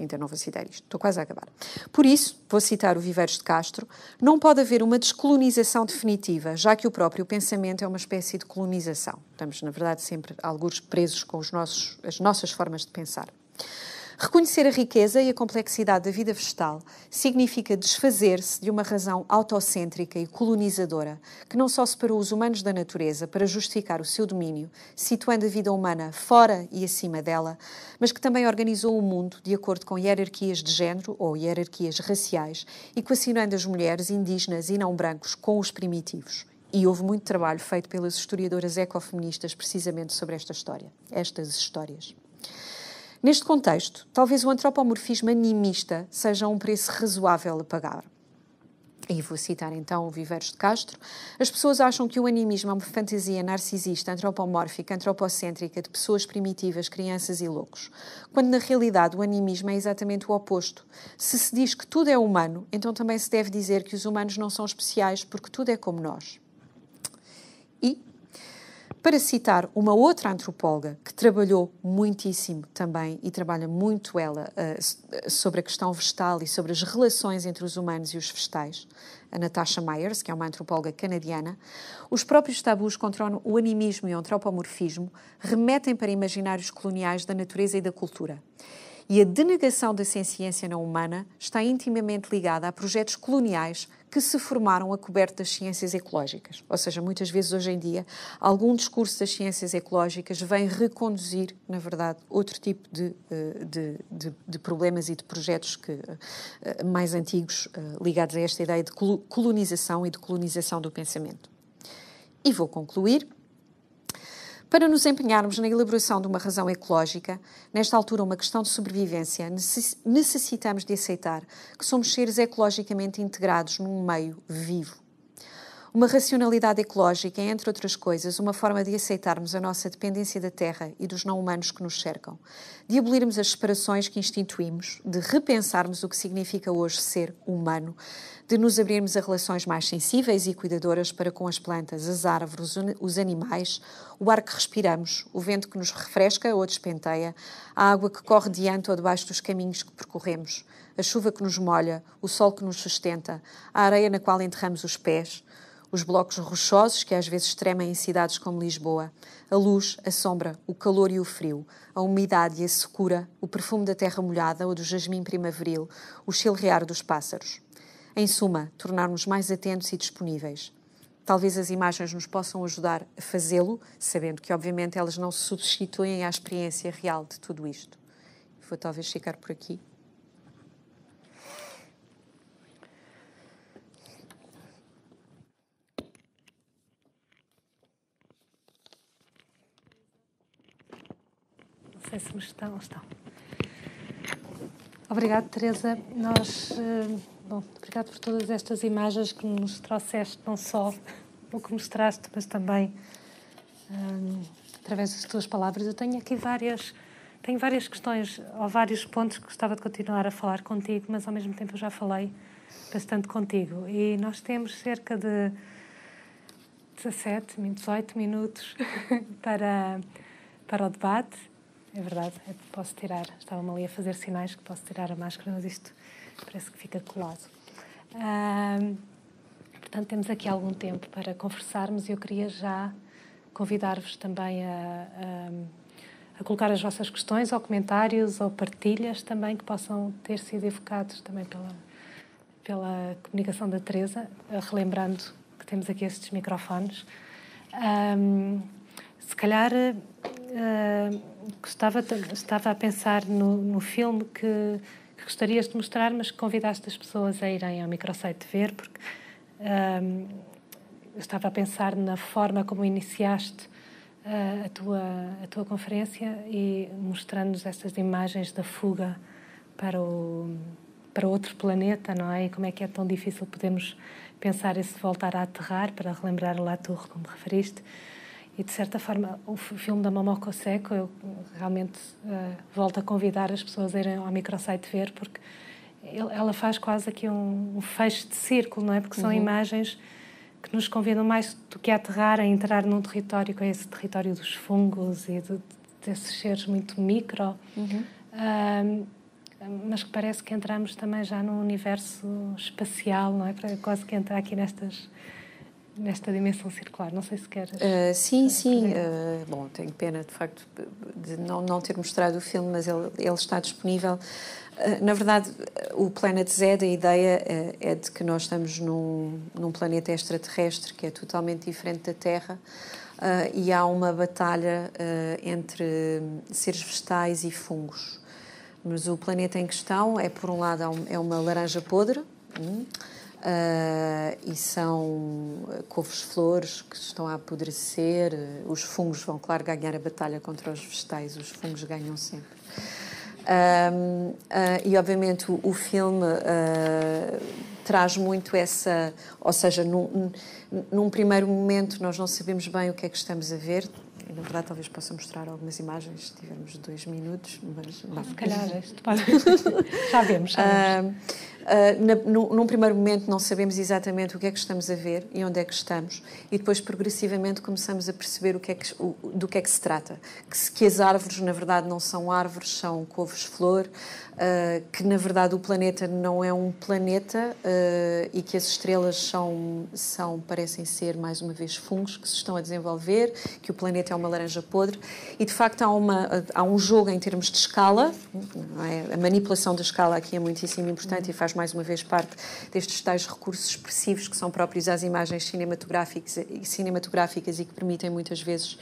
ainda não vou citar isto, estou quase a acabar. Por isso, vou citar o Viveiros de Castro, não pode haver uma descolonização definitiva, já que o próprio pensamento é uma espécie de colonização. Estamos, na verdade, sempre, alguns presos com nossos, as nossas formas de pensar. Reconhecer a riqueza e a complexidade da vida vegetal significa desfazer-se de uma razão autocêntrica e colonizadora que não só separou os humanos da natureza para justificar o seu domínio, situando a vida humana fora e acima dela, mas que também organizou o mundo de acordo com hierarquias de género ou hierarquias raciais, equacionando as mulheres indígenas e não brancos com os primitivos e houve muito trabalho feito pelas historiadoras ecofeministas precisamente sobre esta história, estas histórias. Neste contexto, talvez o antropomorfismo animista seja um preço razoável a pagar. E vou citar então o Viveros de Castro. As pessoas acham que o animismo é uma fantasia narcisista, antropomórfica, antropocêntrica de pessoas primitivas, crianças e loucos, quando na realidade o animismo é exatamente o oposto. Se se diz que tudo é humano, então também se deve dizer que os humanos não são especiais porque tudo é como nós. E para citar uma outra antropóloga que trabalhou muitíssimo também e trabalha muito ela uh, sobre a questão vegetal e sobre as relações entre os humanos e os vegetais, a Natasha Myers, que é uma antropóloga canadiana, os próprios tabus contra o animismo e o antropomorfismo remetem para imaginários coloniais da natureza e da cultura e a denegação da ciência não humana está intimamente ligada a projetos coloniais que se formaram a coberto das ciências ecológicas. Ou seja, muitas vezes hoje em dia, algum discurso das ciências ecológicas vem reconduzir, na verdade, outro tipo de, eh, de, de, de problemas e de projetos que, eh, mais antigos eh, ligados a esta ideia de colonização e de colonização do pensamento. E vou concluir para nos empenharmos na elaboração de uma razão ecológica, nesta altura uma questão de sobrevivência, necessitamos de aceitar que somos seres ecologicamente integrados num meio vivo uma racionalidade ecológica é, entre outras coisas, uma forma de aceitarmos a nossa dependência da Terra e dos não-humanos que nos cercam, de abolirmos as separações que instituímos, de repensarmos o que significa hoje ser humano, de nos abrirmos a relações mais sensíveis e cuidadoras para com as plantas, as árvores, os animais, o ar que respiramos, o vento que nos refresca ou despenteia, a água que corre diante ou debaixo dos caminhos que percorremos, a chuva que nos molha, o sol que nos sustenta, a areia na qual enterramos os pés, os blocos rochosos que às vezes tremem em cidades como Lisboa, a luz, a sombra, o calor e o frio, a umidade e a secura, o perfume da terra molhada ou do jasmim primaveril, o chilrear dos pássaros. Em suma, tornar-nos mais atentos e disponíveis. Talvez as imagens nos possam ajudar a fazê-lo, sabendo que, obviamente, elas não se substituem à experiência real de tudo isto. Vou talvez ficar por aqui. sei se me estão. Estão. Obrigada, Teresa. Nós, eh, bom, obrigado por todas estas imagens que nos trouxeste, não só o que mostraste, mas também hum, através das tuas palavras. Eu tenho aqui várias, tenho várias questões ou vários pontos que gostava de continuar a falar contigo, mas ao mesmo tempo eu já falei bastante contigo. E nós temos cerca de 17, 18 minutos para, para o debate é verdade. É eu posso tirar. Estava-me ali a fazer sinais que posso tirar a máscara, mas isto parece que fica colado. portanto, temos aqui algum tempo para conversarmos e eu queria já convidar-vos também a, a, a, colocar as vossas questões ou comentários ou partilhas também que possam ter sido evocados também pela, pela comunicação da Teresa, relembrando que temos aqui estes microfones. Um, se calhar. Uh, gostava, estava a pensar no, no filme que, que, gostarias de mostrar, mas que convidaste as pessoas a irem ao microsite ver, porque um, estava a pensar na forma como iniciaste ah, a, tua, a tua conferência e mostrando-nos essas imagens da fuga para o para outro planeta, não é? E como é que é tão difícil podermos pensar esse voltar a aterrar para relembrar o Latour, como referiste e de certa forma o filme da Momoko Seco eu realmente uh, volto a convidar as pessoas a irem ao microsite ver porque ela faz quase aqui um, um fecho de círculo, não é? Porque são uhum. imagens que nos convidam mais do que a aterrar a entrar num território que é esse território dos fungos e de, de, desses seres muito micro uhum. uh, mas que parece que entramos também já num universo espacial, não é? Para quase que entrar aqui nestas nesta dimensão circular. Não sei se quer. Uh, ah, sim, sim. Uh, bom, tenho pena, de facto, de não, não ter mostrado o filme, mas ele, ele está disponível. Ah, na verdade, o Planet Z, a ideia é de que nós estamos num, num planeta extraterrestre que é totalmente diferente da Terra e há uma batalha entre seres vegetais e fungos. Mas o planeta em questão é, por um lado, é uma laranja podre. Hum, Uh, e são ah, couves-flores que estão a apodrecer, ah, os fungos vão, claro, ganhar a batalha contra os vegetais, os fungos ganham sempre. uh, e obviamente o, o filme traz muito essa. Ou seja, num, num, primeiro momento nós não sabemos bem o que é que estamos a ver. Na verdade, talvez possa mostrar algumas imagens se tivermos dois minutos, mas. Se calhar, já vemos. Já vemos. Ah, na, no, num primeiro momento não sabemos exatamente o que é que estamos a ver e onde é que estamos, e depois progressivamente começamos a perceber o que é que, o, do que é que se trata. Que, que, as árvores, na verdade, não são árvores, são couves-flor, uh, ah, que na verdade o planeta não é um planeta uh, e que as estrelas são, são, parecem ser, mais uma vez, fungos que se estão a desenvolver, que o planeta é uma laranja podre, e de facto há, uma, há um jogo em termos de escala, é? a manipulação da escala aqui é muitíssimo importante e faz faz mais uma vez parte destes tais recursos expressivos que são próprios às imagens cinematográficas, cinematográficas e que permitem muitas vezes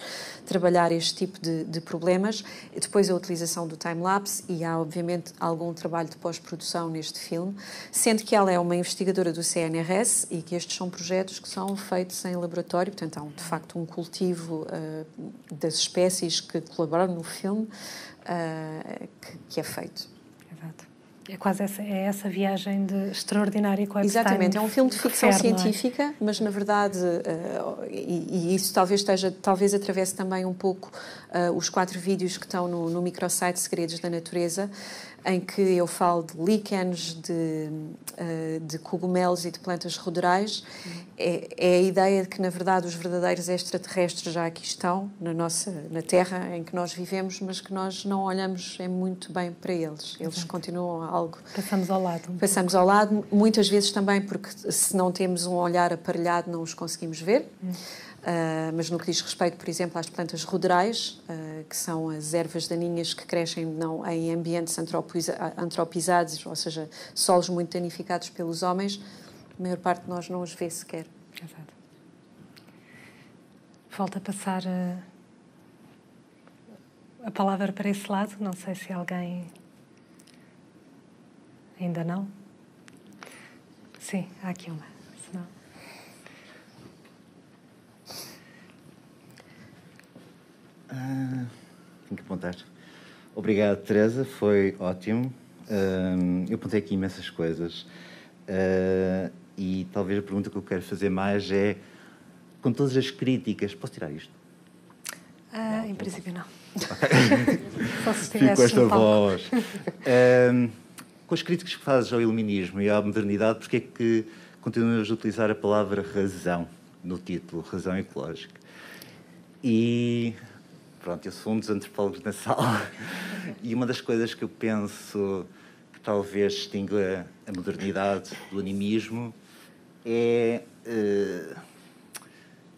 trabalhar este tipo de, de problemas. Depois a utilização do time-lapse e há, obviamente, algum trabalho de pós-produção neste filme, sendo que ela é uma investigadora do CNRS e que estes são projetos que são feitos em laboratório, portanto, há um, de facto um cultivo uh, das espécies que colaboram no filme uh, que, que é feito é quase essa, é essa viagem de extraordinária com a Exatamente, é um filme de ficção é? científica, é? mas na verdade, uh, e, e, isso talvez esteja, talvez atravesse também um pouco uh, os quatro vídeos que estão no, no microsite Segredos da Natureza, em que eu falo de líquenes, de, uh, de cogumelos e de plantas ruderais. É, é, a ideia de que, na verdade, os verdadeiros extraterrestres já aqui estão, na nossa na Terra em que nós vivemos, mas que nós não olhamos é muito bem para eles. Eles Exato. continuam algo. Passamos ao lado. Passamos ao lado, muitas vezes também porque se não temos um olhar aparelhado não os conseguimos ver. Hum. Uh, mas no que diz respeito, por exemplo, às plantas ruderais, uh, que são as ervas daninhas que crescem não, em ambientes antropizados, ou seja, solos muito danificados pelos homens, a maior parte de nós não os vê sequer. Exato. Volto a passar a, ah, a palavra para esse lado, não sei se alguém. Ainda não? Sim, há aqui uma. Ah, tenho que apontar. Obrigado, Teresa, foi ótimo. Uh, eu apontei aqui imensas coisas. Uh, e talvez a pergunta que eu quero fazer mais é: com todas as críticas, posso tirar isto? Uh, não, em não princípio, posso. não. Fico com esta voz. com as críticas que fazes ao iluminismo e à modernidade, porque é que continuas a utilizar a palavra razão no título, razão ecológica? E pronto, eu sou um dos antropólogos na sala. e uma das coisas que eu penso que talvez distinga a modernidade do animismo é uh,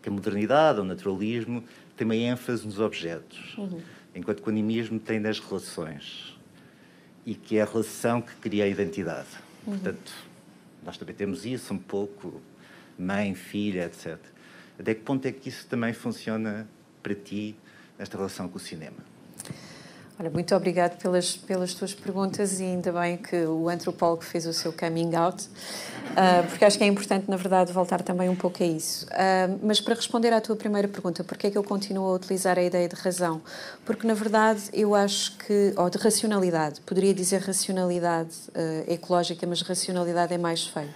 que a modernidade, o naturalismo, tem uma ênfase nos objetos, uhum. enquanto que o animismo tem nas relações e que é a relação que cria a identidade. Uhum. Portanto, nós também temos isso um pouco, mãe, filha, etc. Até que ponto é que isso também funciona para ti esta relação com o cinema? Olha, muito obrigado pelas, pelas tuas perguntas e ainda bem que o antropólogo fez o seu coming out, uh, porque acho que é importante, na verdade, voltar também um pouco a isso. Uh, mas para responder à tua primeira pergunta, que é que eu continuo a utilizar a ideia de razão? Porque, na verdade, eu acho que, ou de racionalidade, poderia dizer racionalidade uh, ecológica, mas racionalidade é mais feio.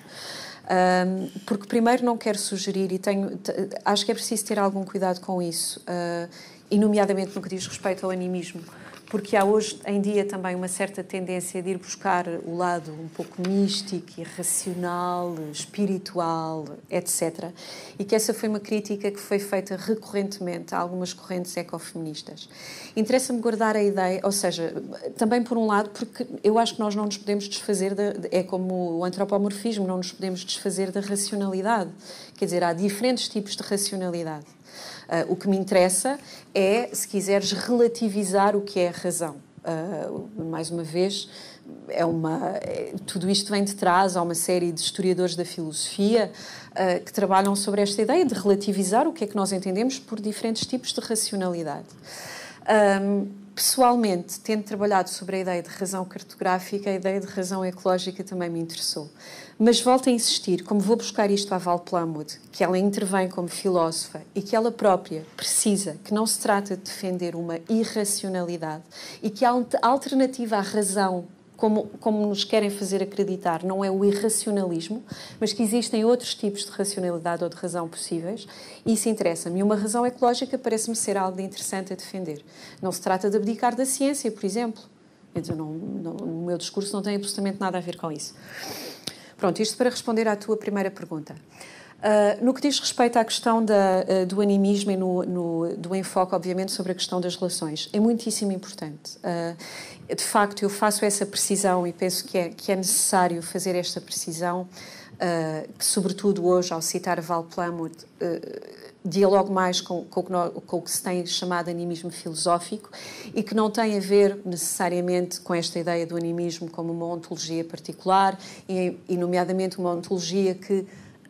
Um, porque primeiro não quero sugerir e tenho, acho que é preciso ter algum cuidado com isso. Uh, e nomeadamente no que diz respeito ao animismo, porque há hoje em dia também uma certa tendência de ir buscar o lado um pouco místico, irracional, espiritual, etc. E que essa foi uma crítica que foi feita recorrentemente a algumas correntes ecofeministas. Interessa-me guardar a ideia, ou seja, também por um lado, porque eu acho que nós não nos podemos desfazer, de, é como o antropomorfismo, não nos podemos desfazer da racionalidade. Quer dizer, há diferentes tipos de racionalidade. Uh, o que me interessa é, se quiseres, relativizar o que é a razão. Uh, mais uma vez, é uma, é, tudo isto vem de trás, há uma série de historiadores da filosofia uh, que trabalham sobre esta ideia de relativizar o que é que nós entendemos por diferentes tipos de racionalidade. Um, pessoalmente, tendo trabalhado sobre a ideia de razão cartográfica, a ideia de razão ecológica também me interessou. Mas volto a insistir, como vou buscar isto à Val Plumwood, que ela intervém como filósofa e que ela própria precisa, que não se trata de defender uma irracionalidade e que a alternativa à razão como, como, nos querem fazer acreditar, não é o irracionalismo, mas que existem outros tipos de racionalidade ou de razão possíveis, e isso interessa-me. E uma razão ecológica parece-me ser algo de interessante a defender. Não se trata de abdicar da ciência, por exemplo. Então, não, não, o meu discurso não tem absolutamente nada a ver com isso. Pronto, isto para responder à tua primeira pergunta. Uh, no que diz respeito à questão da, uh, do animismo e no, no, do enfoque, obviamente, sobre a questão das relações, é muitíssimo importante. Uh, de facto, eu faço essa precisão e penso que é, que é necessário fazer esta precisão, que, sobretudo hoje, ao citar Val Plumwood, dialogue mais com, com, o que, com, o que se tem chamado animismo filosófico e que não tem a ver necessariamente com esta ideia do animismo como uma ontologia particular e, e nomeadamente, uma ontologia que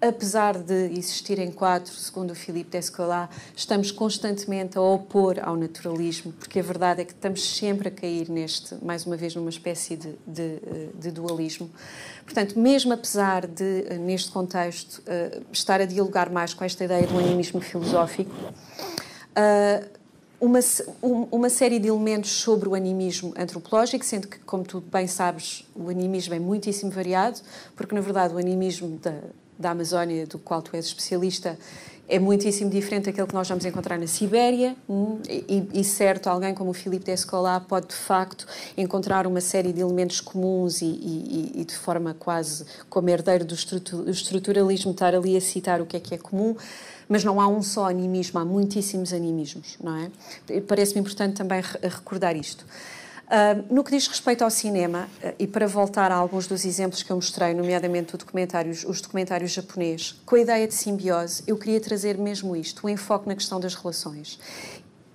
apesar de existirem quatro, segundo o Filipe Descolar, estamos constantemente a opor ao naturalismo, porque a verdade é que estamos sempre a cair neste, mais uma vez, numa espécie de, de, eh, de dualismo. Portanto, mesmo apesar de, eh, neste contexto, eh, estar a dialogar mais com esta ideia do animismo filosófico, uma, uma série de elementos sobre o animismo antropológico, sendo que, como tu bem sabes, o animismo é muitíssimo variado, porque, na verdade, o animismo da da Amazónia, do qual tu és especialista, é muitíssimo diferente daquele que nós vamos encontrar na Sibéria hum, e, e certo, alguém como o Filipe de pode de facto encontrar uma série de elementos comuns e, e, e de forma quase como herdeiro do estruturalismo estar ali a citar o que é que é comum, mas não há um só animismo, há muitíssimos animismos, não é? Parece-me importante também recordar isto no que diz respeito ao cinema, uh, e para voltar a alguns dos exemplos que eu mostrei, nomeadamente o documentário, os documentários japonês, com a ideia de simbiose, eu queria trazer mesmo isto, o um enfoque na questão das relações.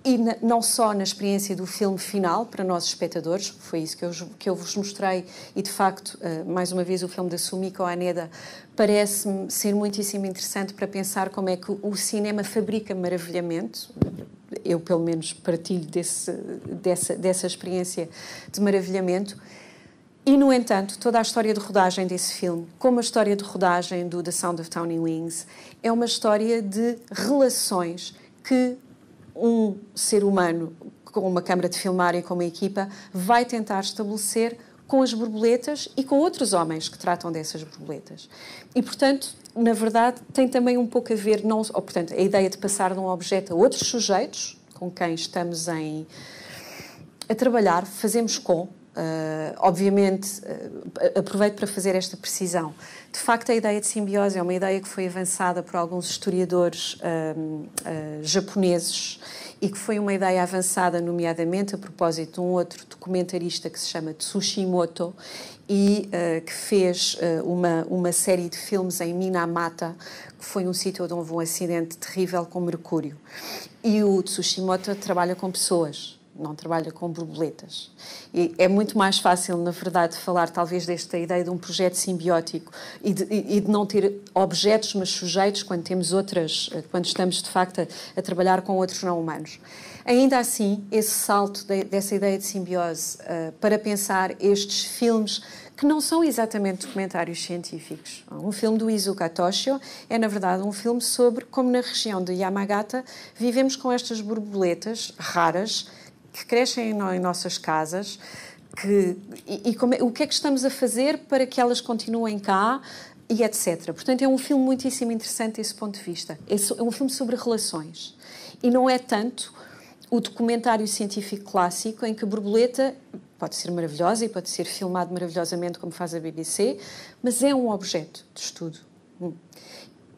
E na, não só na experiência do filme final, para nós espectadores, foi isso que eu, que eu vos mostrei, e de facto, uh, mais uma vez, o filme da Sumiko Aneda parece-me ser muitíssimo interessante para pensar como é que o cinema fabrica maravilhamento. Eu, pelo menos, partilho desse, dessa, dessa experiência de maravilhamento. E, no entanto, toda a história de rodagem desse filme, como a história de rodagem do The Sound of Tony Wings, é uma história de relações que um ser humano com uma câmara de filmar e com uma equipa vai tentar estabelecer com as borboletas e com outros homens que tratam dessas borboletas. E, portanto, na verdade, tem também um pouco a ver, não, ou, portanto, a ideia de passar de um objeto a outros sujeitos com quem estamos em, a trabalhar, fazemos com. Uh, obviamente, uh, aproveito para fazer esta precisão. De facto, a ideia de simbiose é uma ideia que foi avançada por alguns historiadores uh, japoneses e que foi uma ideia avançada, nomeadamente a propósito de um outro documentarista que se chama Tsushimoto e uh, que fez uh, uma, uma série de filmes em Minamata, que foi um sítio onde houve um acidente terrível com mercúrio. E o Tsushimoto trabalha com pessoas não trabalha com borboletas. E é muito mais fácil, na verdade, falar talvez desta ideia de um projeto simbiótico e de, e de não ter objetos, mas sujeitos, quando temos outras, quando estamos de facto a, a trabalhar com outros não humanos. Ainda assim, esse salto de, dessa ideia de simbiose uh, para pensar estes filmes que não são exatamente documentários científicos. Um filme do Izuka Toshio é, na verdade, um filme sobre como na região de Yamagata vivemos com estas borboletas raras que crescem em, nossas casas. Que, e, e como, é, o que é que estamos a fazer para que elas continuem cá e etc. Portanto, é um filme muitíssimo interessante desse ponto de vista. É, é um filme sobre relações. E não é tanto o documentário científico clássico em que a borboleta pode ser maravilhosa e pode ser filmado maravilhosamente como faz a BBC, mas é um objeto de estudo.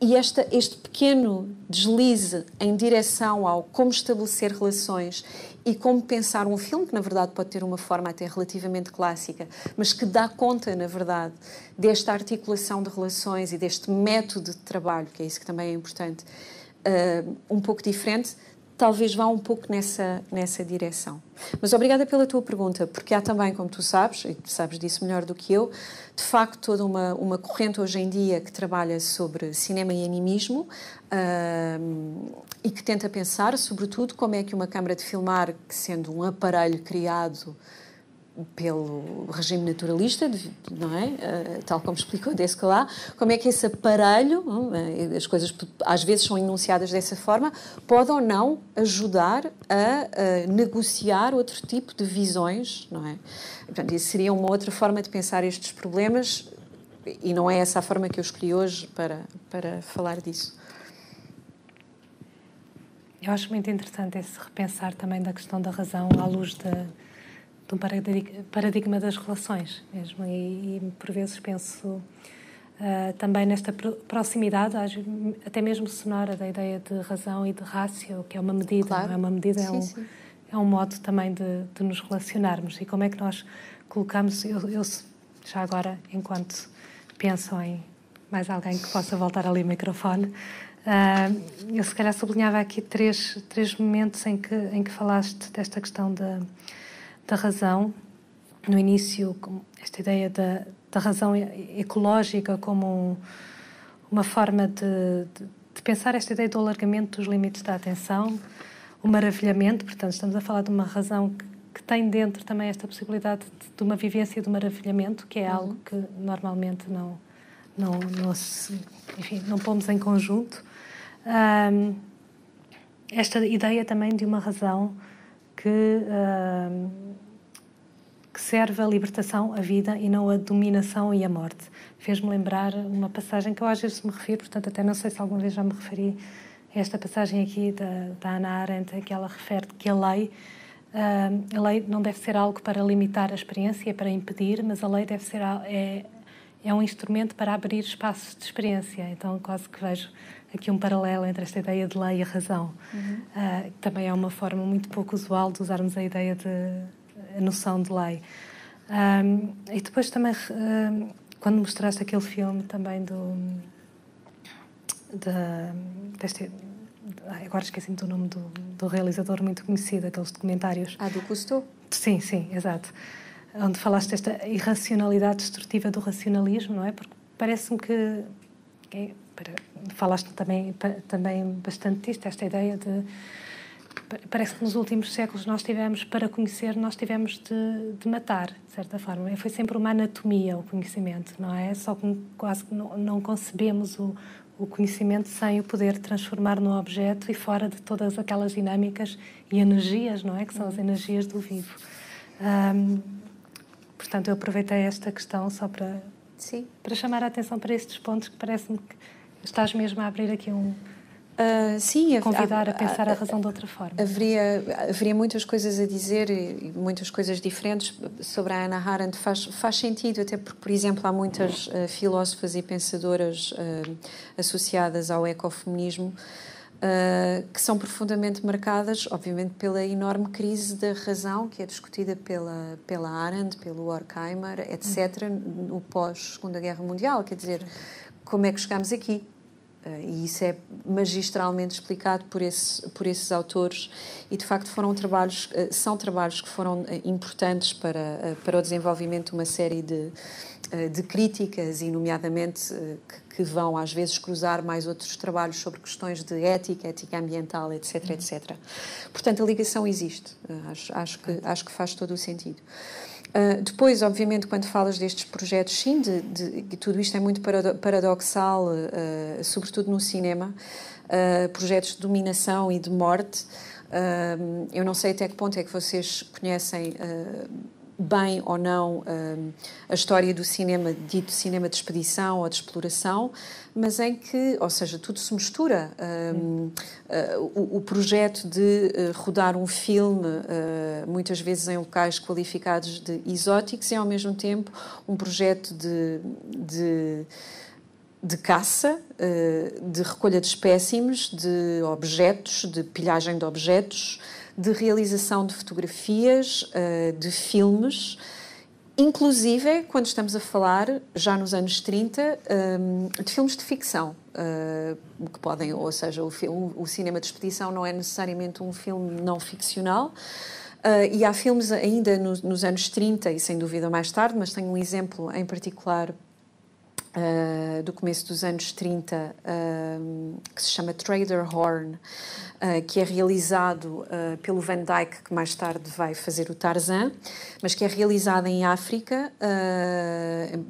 E esta, este pequeno deslize em direção ao como estabelecer relações e como pensar um filme, que na verdade pode ter uma forma até relativamente clássica, mas que dá conta, na verdade, desta articulação de relações e deste método de trabalho, que é isso que também é importante, uh, um pouco diferente talvez vá um pouco nessa, nessa direção. Mas obrigada pela tua pergunta, porque há também, como tu sabes, e tu sabes disso melhor do que eu, de facto toda uma, uma corrente hoje em dia que trabalha sobre cinema e animismo uh, e que tenta pensar, sobretudo, como é que uma câmara de filmar, sendo um aparelho criado pelo regime naturalista, não é? Eh, tal como explicou Descola, como é que esse aparelho, hum, eh, as coisas às vezes são enunciadas dessa forma, pode ou não ajudar a, eh, negociar outro tipo de visões, não é? Portanto, isso seria uma outra forma de pensar estes problemas e não é essa a forma que eu escolhi hoje para, para falar disso. Eu acho muito interessante esse repensar também da questão da razão à luz da de um paradigma das relações mesmo. E, e por vezes penso uh, também nesta proximidade, até mesmo sonora, da ideia de razão e de rácio, que é uma medida, é? claro. é uma medida, é sim, é, um, sim. é um modo também de, de, nos relacionarmos. E como é que nós colocamos, eu, eu já agora, enquanto penso em mais alguém que possa voltar ali o microfone. Uh, eu se calhar sublinhava aqui três, três momentos em que, em que falaste desta questão da de, da razão. No início, esta ideia da, da razão ecológica como uma forma de, de, de pensar esta ideia do alargamento dos limites da atenção, o maravilhamento, portanto, estamos a falar de uma razão que, que tem dentro também esta possibilidade de, de, uma vivência do maravilhamento, que é algo uhum. que normalmente não, não, não, enfim, não pomos em conjunto. Um, esta ideia também de uma razão que, uh, que serve a libertação, a vida e não a dominação e a morte. Fez-me lembrar uma passagem que eu às vezes me refiro, portanto, até não sei se alguma vez já me referi a esta passagem aqui da, da Ana Arendt, que ela refere que a lei. Uh, a lei não deve ser algo para limitar a experiência, para impedir, mas a lei deve ser é, é um instrumento para abrir espaços de experiência. Então, quase que vejo aqui um paralelo entre esta ideia de lei e razão. Uhum. Uh, também é uma forma muito pouco usual de usarmos a ideia de a noção de lei. Um, e depois também uh, quando mostraste aquele filme também do de, deste, agora esqueci-me do nome do, do realizador muito conhecido, aqueles documentários. Ah, do custo. Sim, sim, exato. Onde falaste desta irracionalidade destrutiva do racionalismo, não é? Porque parece-me que. É, para, falaste também, também bastante disto, esta ideia de. Parece que nos últimos séculos nós tivemos, para conhecer, nós tivemos de, de matar, de certa forma. Foi sempre uma anatomia o conhecimento, não é? Só que quase que não, não concebemos o, o conhecimento sem o poder transformar num objeto e fora de todas aquelas dinâmicas e energias, não é? Que são as energias do vivo. Hum, portanto, eu aproveitei esta questão só para, Sim. para chamar a atenção para estes pontos que parece-me que Estás mesmo a abrir aqui um. Uh, sim, convidar a, a ah, pensar a, a, ah, a razão de outra forma. Haveria, haveria muitas coisas a dizer e muitas coisas diferentes sobre a Anna Arendt. Faz, faz sentido, até porque, por exemplo, há muitas uh, filósofas e pensadoras uh, associadas ao ecofeminismo que são profundamente marcadas, obviamente, pela enorme crise da razão que é discutida pela, pela Arendt, pelo Horkheimer, etc., no pós-Segunda Guerra Mundial. Quer dizer, como é que chegamos aqui? Eh, e isso é magistralmente explicado por, esse, por esses autores e de facto foram trabalhos eh, são trabalhos que foram eh, importantes para para o desenvolvimento de uma série de de críticas e nomeadamente que, vão às vezes cruzar mais outros trabalhos sobre questões de ética, ética ambiental, etc, etc. Portanto, a ligação existe. Acho, acho que acho que faz todo o sentido. Ah, depois, obviamente, quando falas destes projetos, sim, de, de tudo isto é muito paradoxal, uh, sobretudo no cinema, uh, projetos de dominação e de morte. eu não sei até que ponto é que vocês conhecem bem ou não hum, a história do cinema, dito cinema de expedição ou de exploração, mas em que, ou seja, tudo se mistura. Hum, uh, o, o, projeto de uh, rodar um filme, uh, muitas vezes em locais qualificados de exóticos, e ao mesmo tempo um projeto de, de de caça, uh, de recolha de espécimes, de objetos, de pilhagem de objetos, de realização de fotografias, eh, de filmes, inclusive quando estamos a falar, já nos anos 30, eh, de filmes de ficção. Eh, que podem, ou seja, o, cinema de expedição não é necessariamente um filme não ficcional, Uh, e há filmes ainda no, nos anos 30 e sem dúvida mais tarde, mas tenho um exemplo em particular Uh, do começo dos anos 30, uh, eh, que se chama Trader Horn, uh, que é realizado pelo Van Dyke que mais tarde vai fazer o Tarzan, mas que é realizado em África,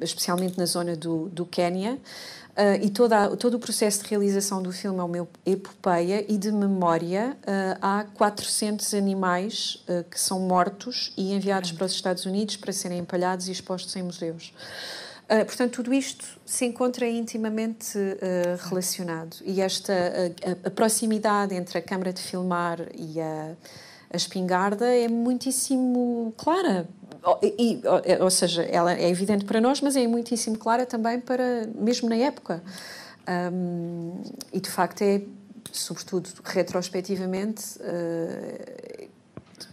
especialmente na zona do, do Quénia. e toda, todo o processo de realização do filme é uma epopeia e de memória há 400 animais que são mortos e enviados para os Estados Unidos para serem empalhados e expostos em museus. Ah, portanto, tudo isto se encontra intimamente uh, relacionado e esta ah, a, a, proximidade entre a câmara de filmar e a, a espingarda é muitíssimo clara. E, ou, é, ou seja, ela é evidente para nós, mas é muitíssimo clara também para, mesmo na época. Um, e de facto é sobretudo retrospectivamente,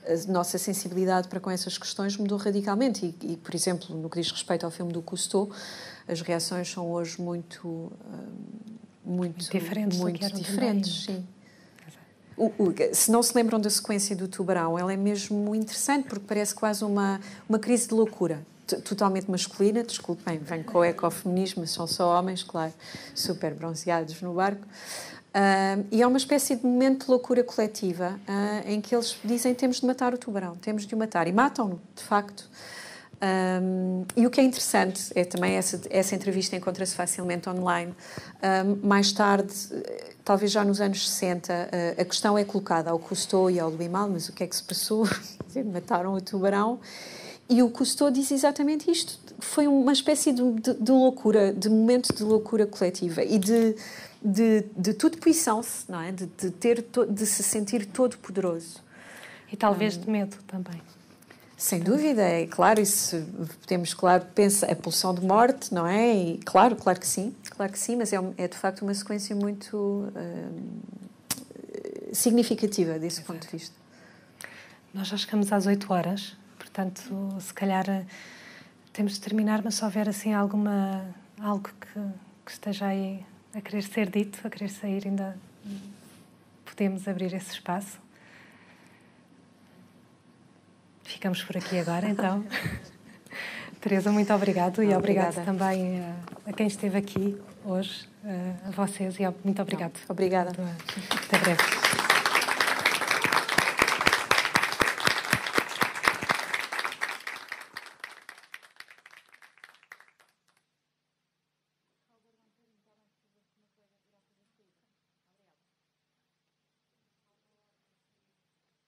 a nossa sensibilidade para com essas questões mudou radicalmente. E, e, por exemplo, no que diz respeito ao filme do Cousteau, as reações são hoje muito. Ah, muito diferentes. Muito diferentes, é? sim. O, o, se não se lembram da sequência do tubarão, ela é mesmo interessante porque parece quase uma, uma crise de loucura. Totalmente masculina, desculpem, vem com o ecofeminismo, são só homens, claro, super bronzeados no barco. Uh, e é uma espécie de momento de loucura coletiva uh, em que eles dizem temos de matar o tubarão, temos de o matar. E matam-no, de facto. Um, e o que é interessante é também essa, essa entrevista encontra-se facilmente online. Um, mais tarde, talvez já nos anos 60, ah, a questão é colocada ao Cousteau e ao Louis Mal, mas o que é que se passou? Mataram o tubarão. E o Cousteau diz exatamente isto. Foi uma espécie de, de, de loucura, de momento de loucura coletiva e de de, de tudo puissance, não é? De, de ter to, de se sentir todo poderoso. E talvez de medo também. Sem dúvida, é claro, isso podemos, claro, pensa a pulsão de morte, não é? E claro, claro que sim, claro que sim, mas é, é de facto uma sequência muito eh, significativa desse Exato. ponto de vista. Nós já chegamos às 8 horas, portanto, se calhar eh, temos de terminar, mas se houver assim alguma, algo que, que esteja aí a querer ser dito, a querer sair, ainda podemos abrir esse espaço. Ficamos por aqui agora, então. Teresa, muito obrigado e Obrigada. também a, a, quem esteve aqui hoje, a, vocês e a, muito obrigado. Obrigada. Até breve.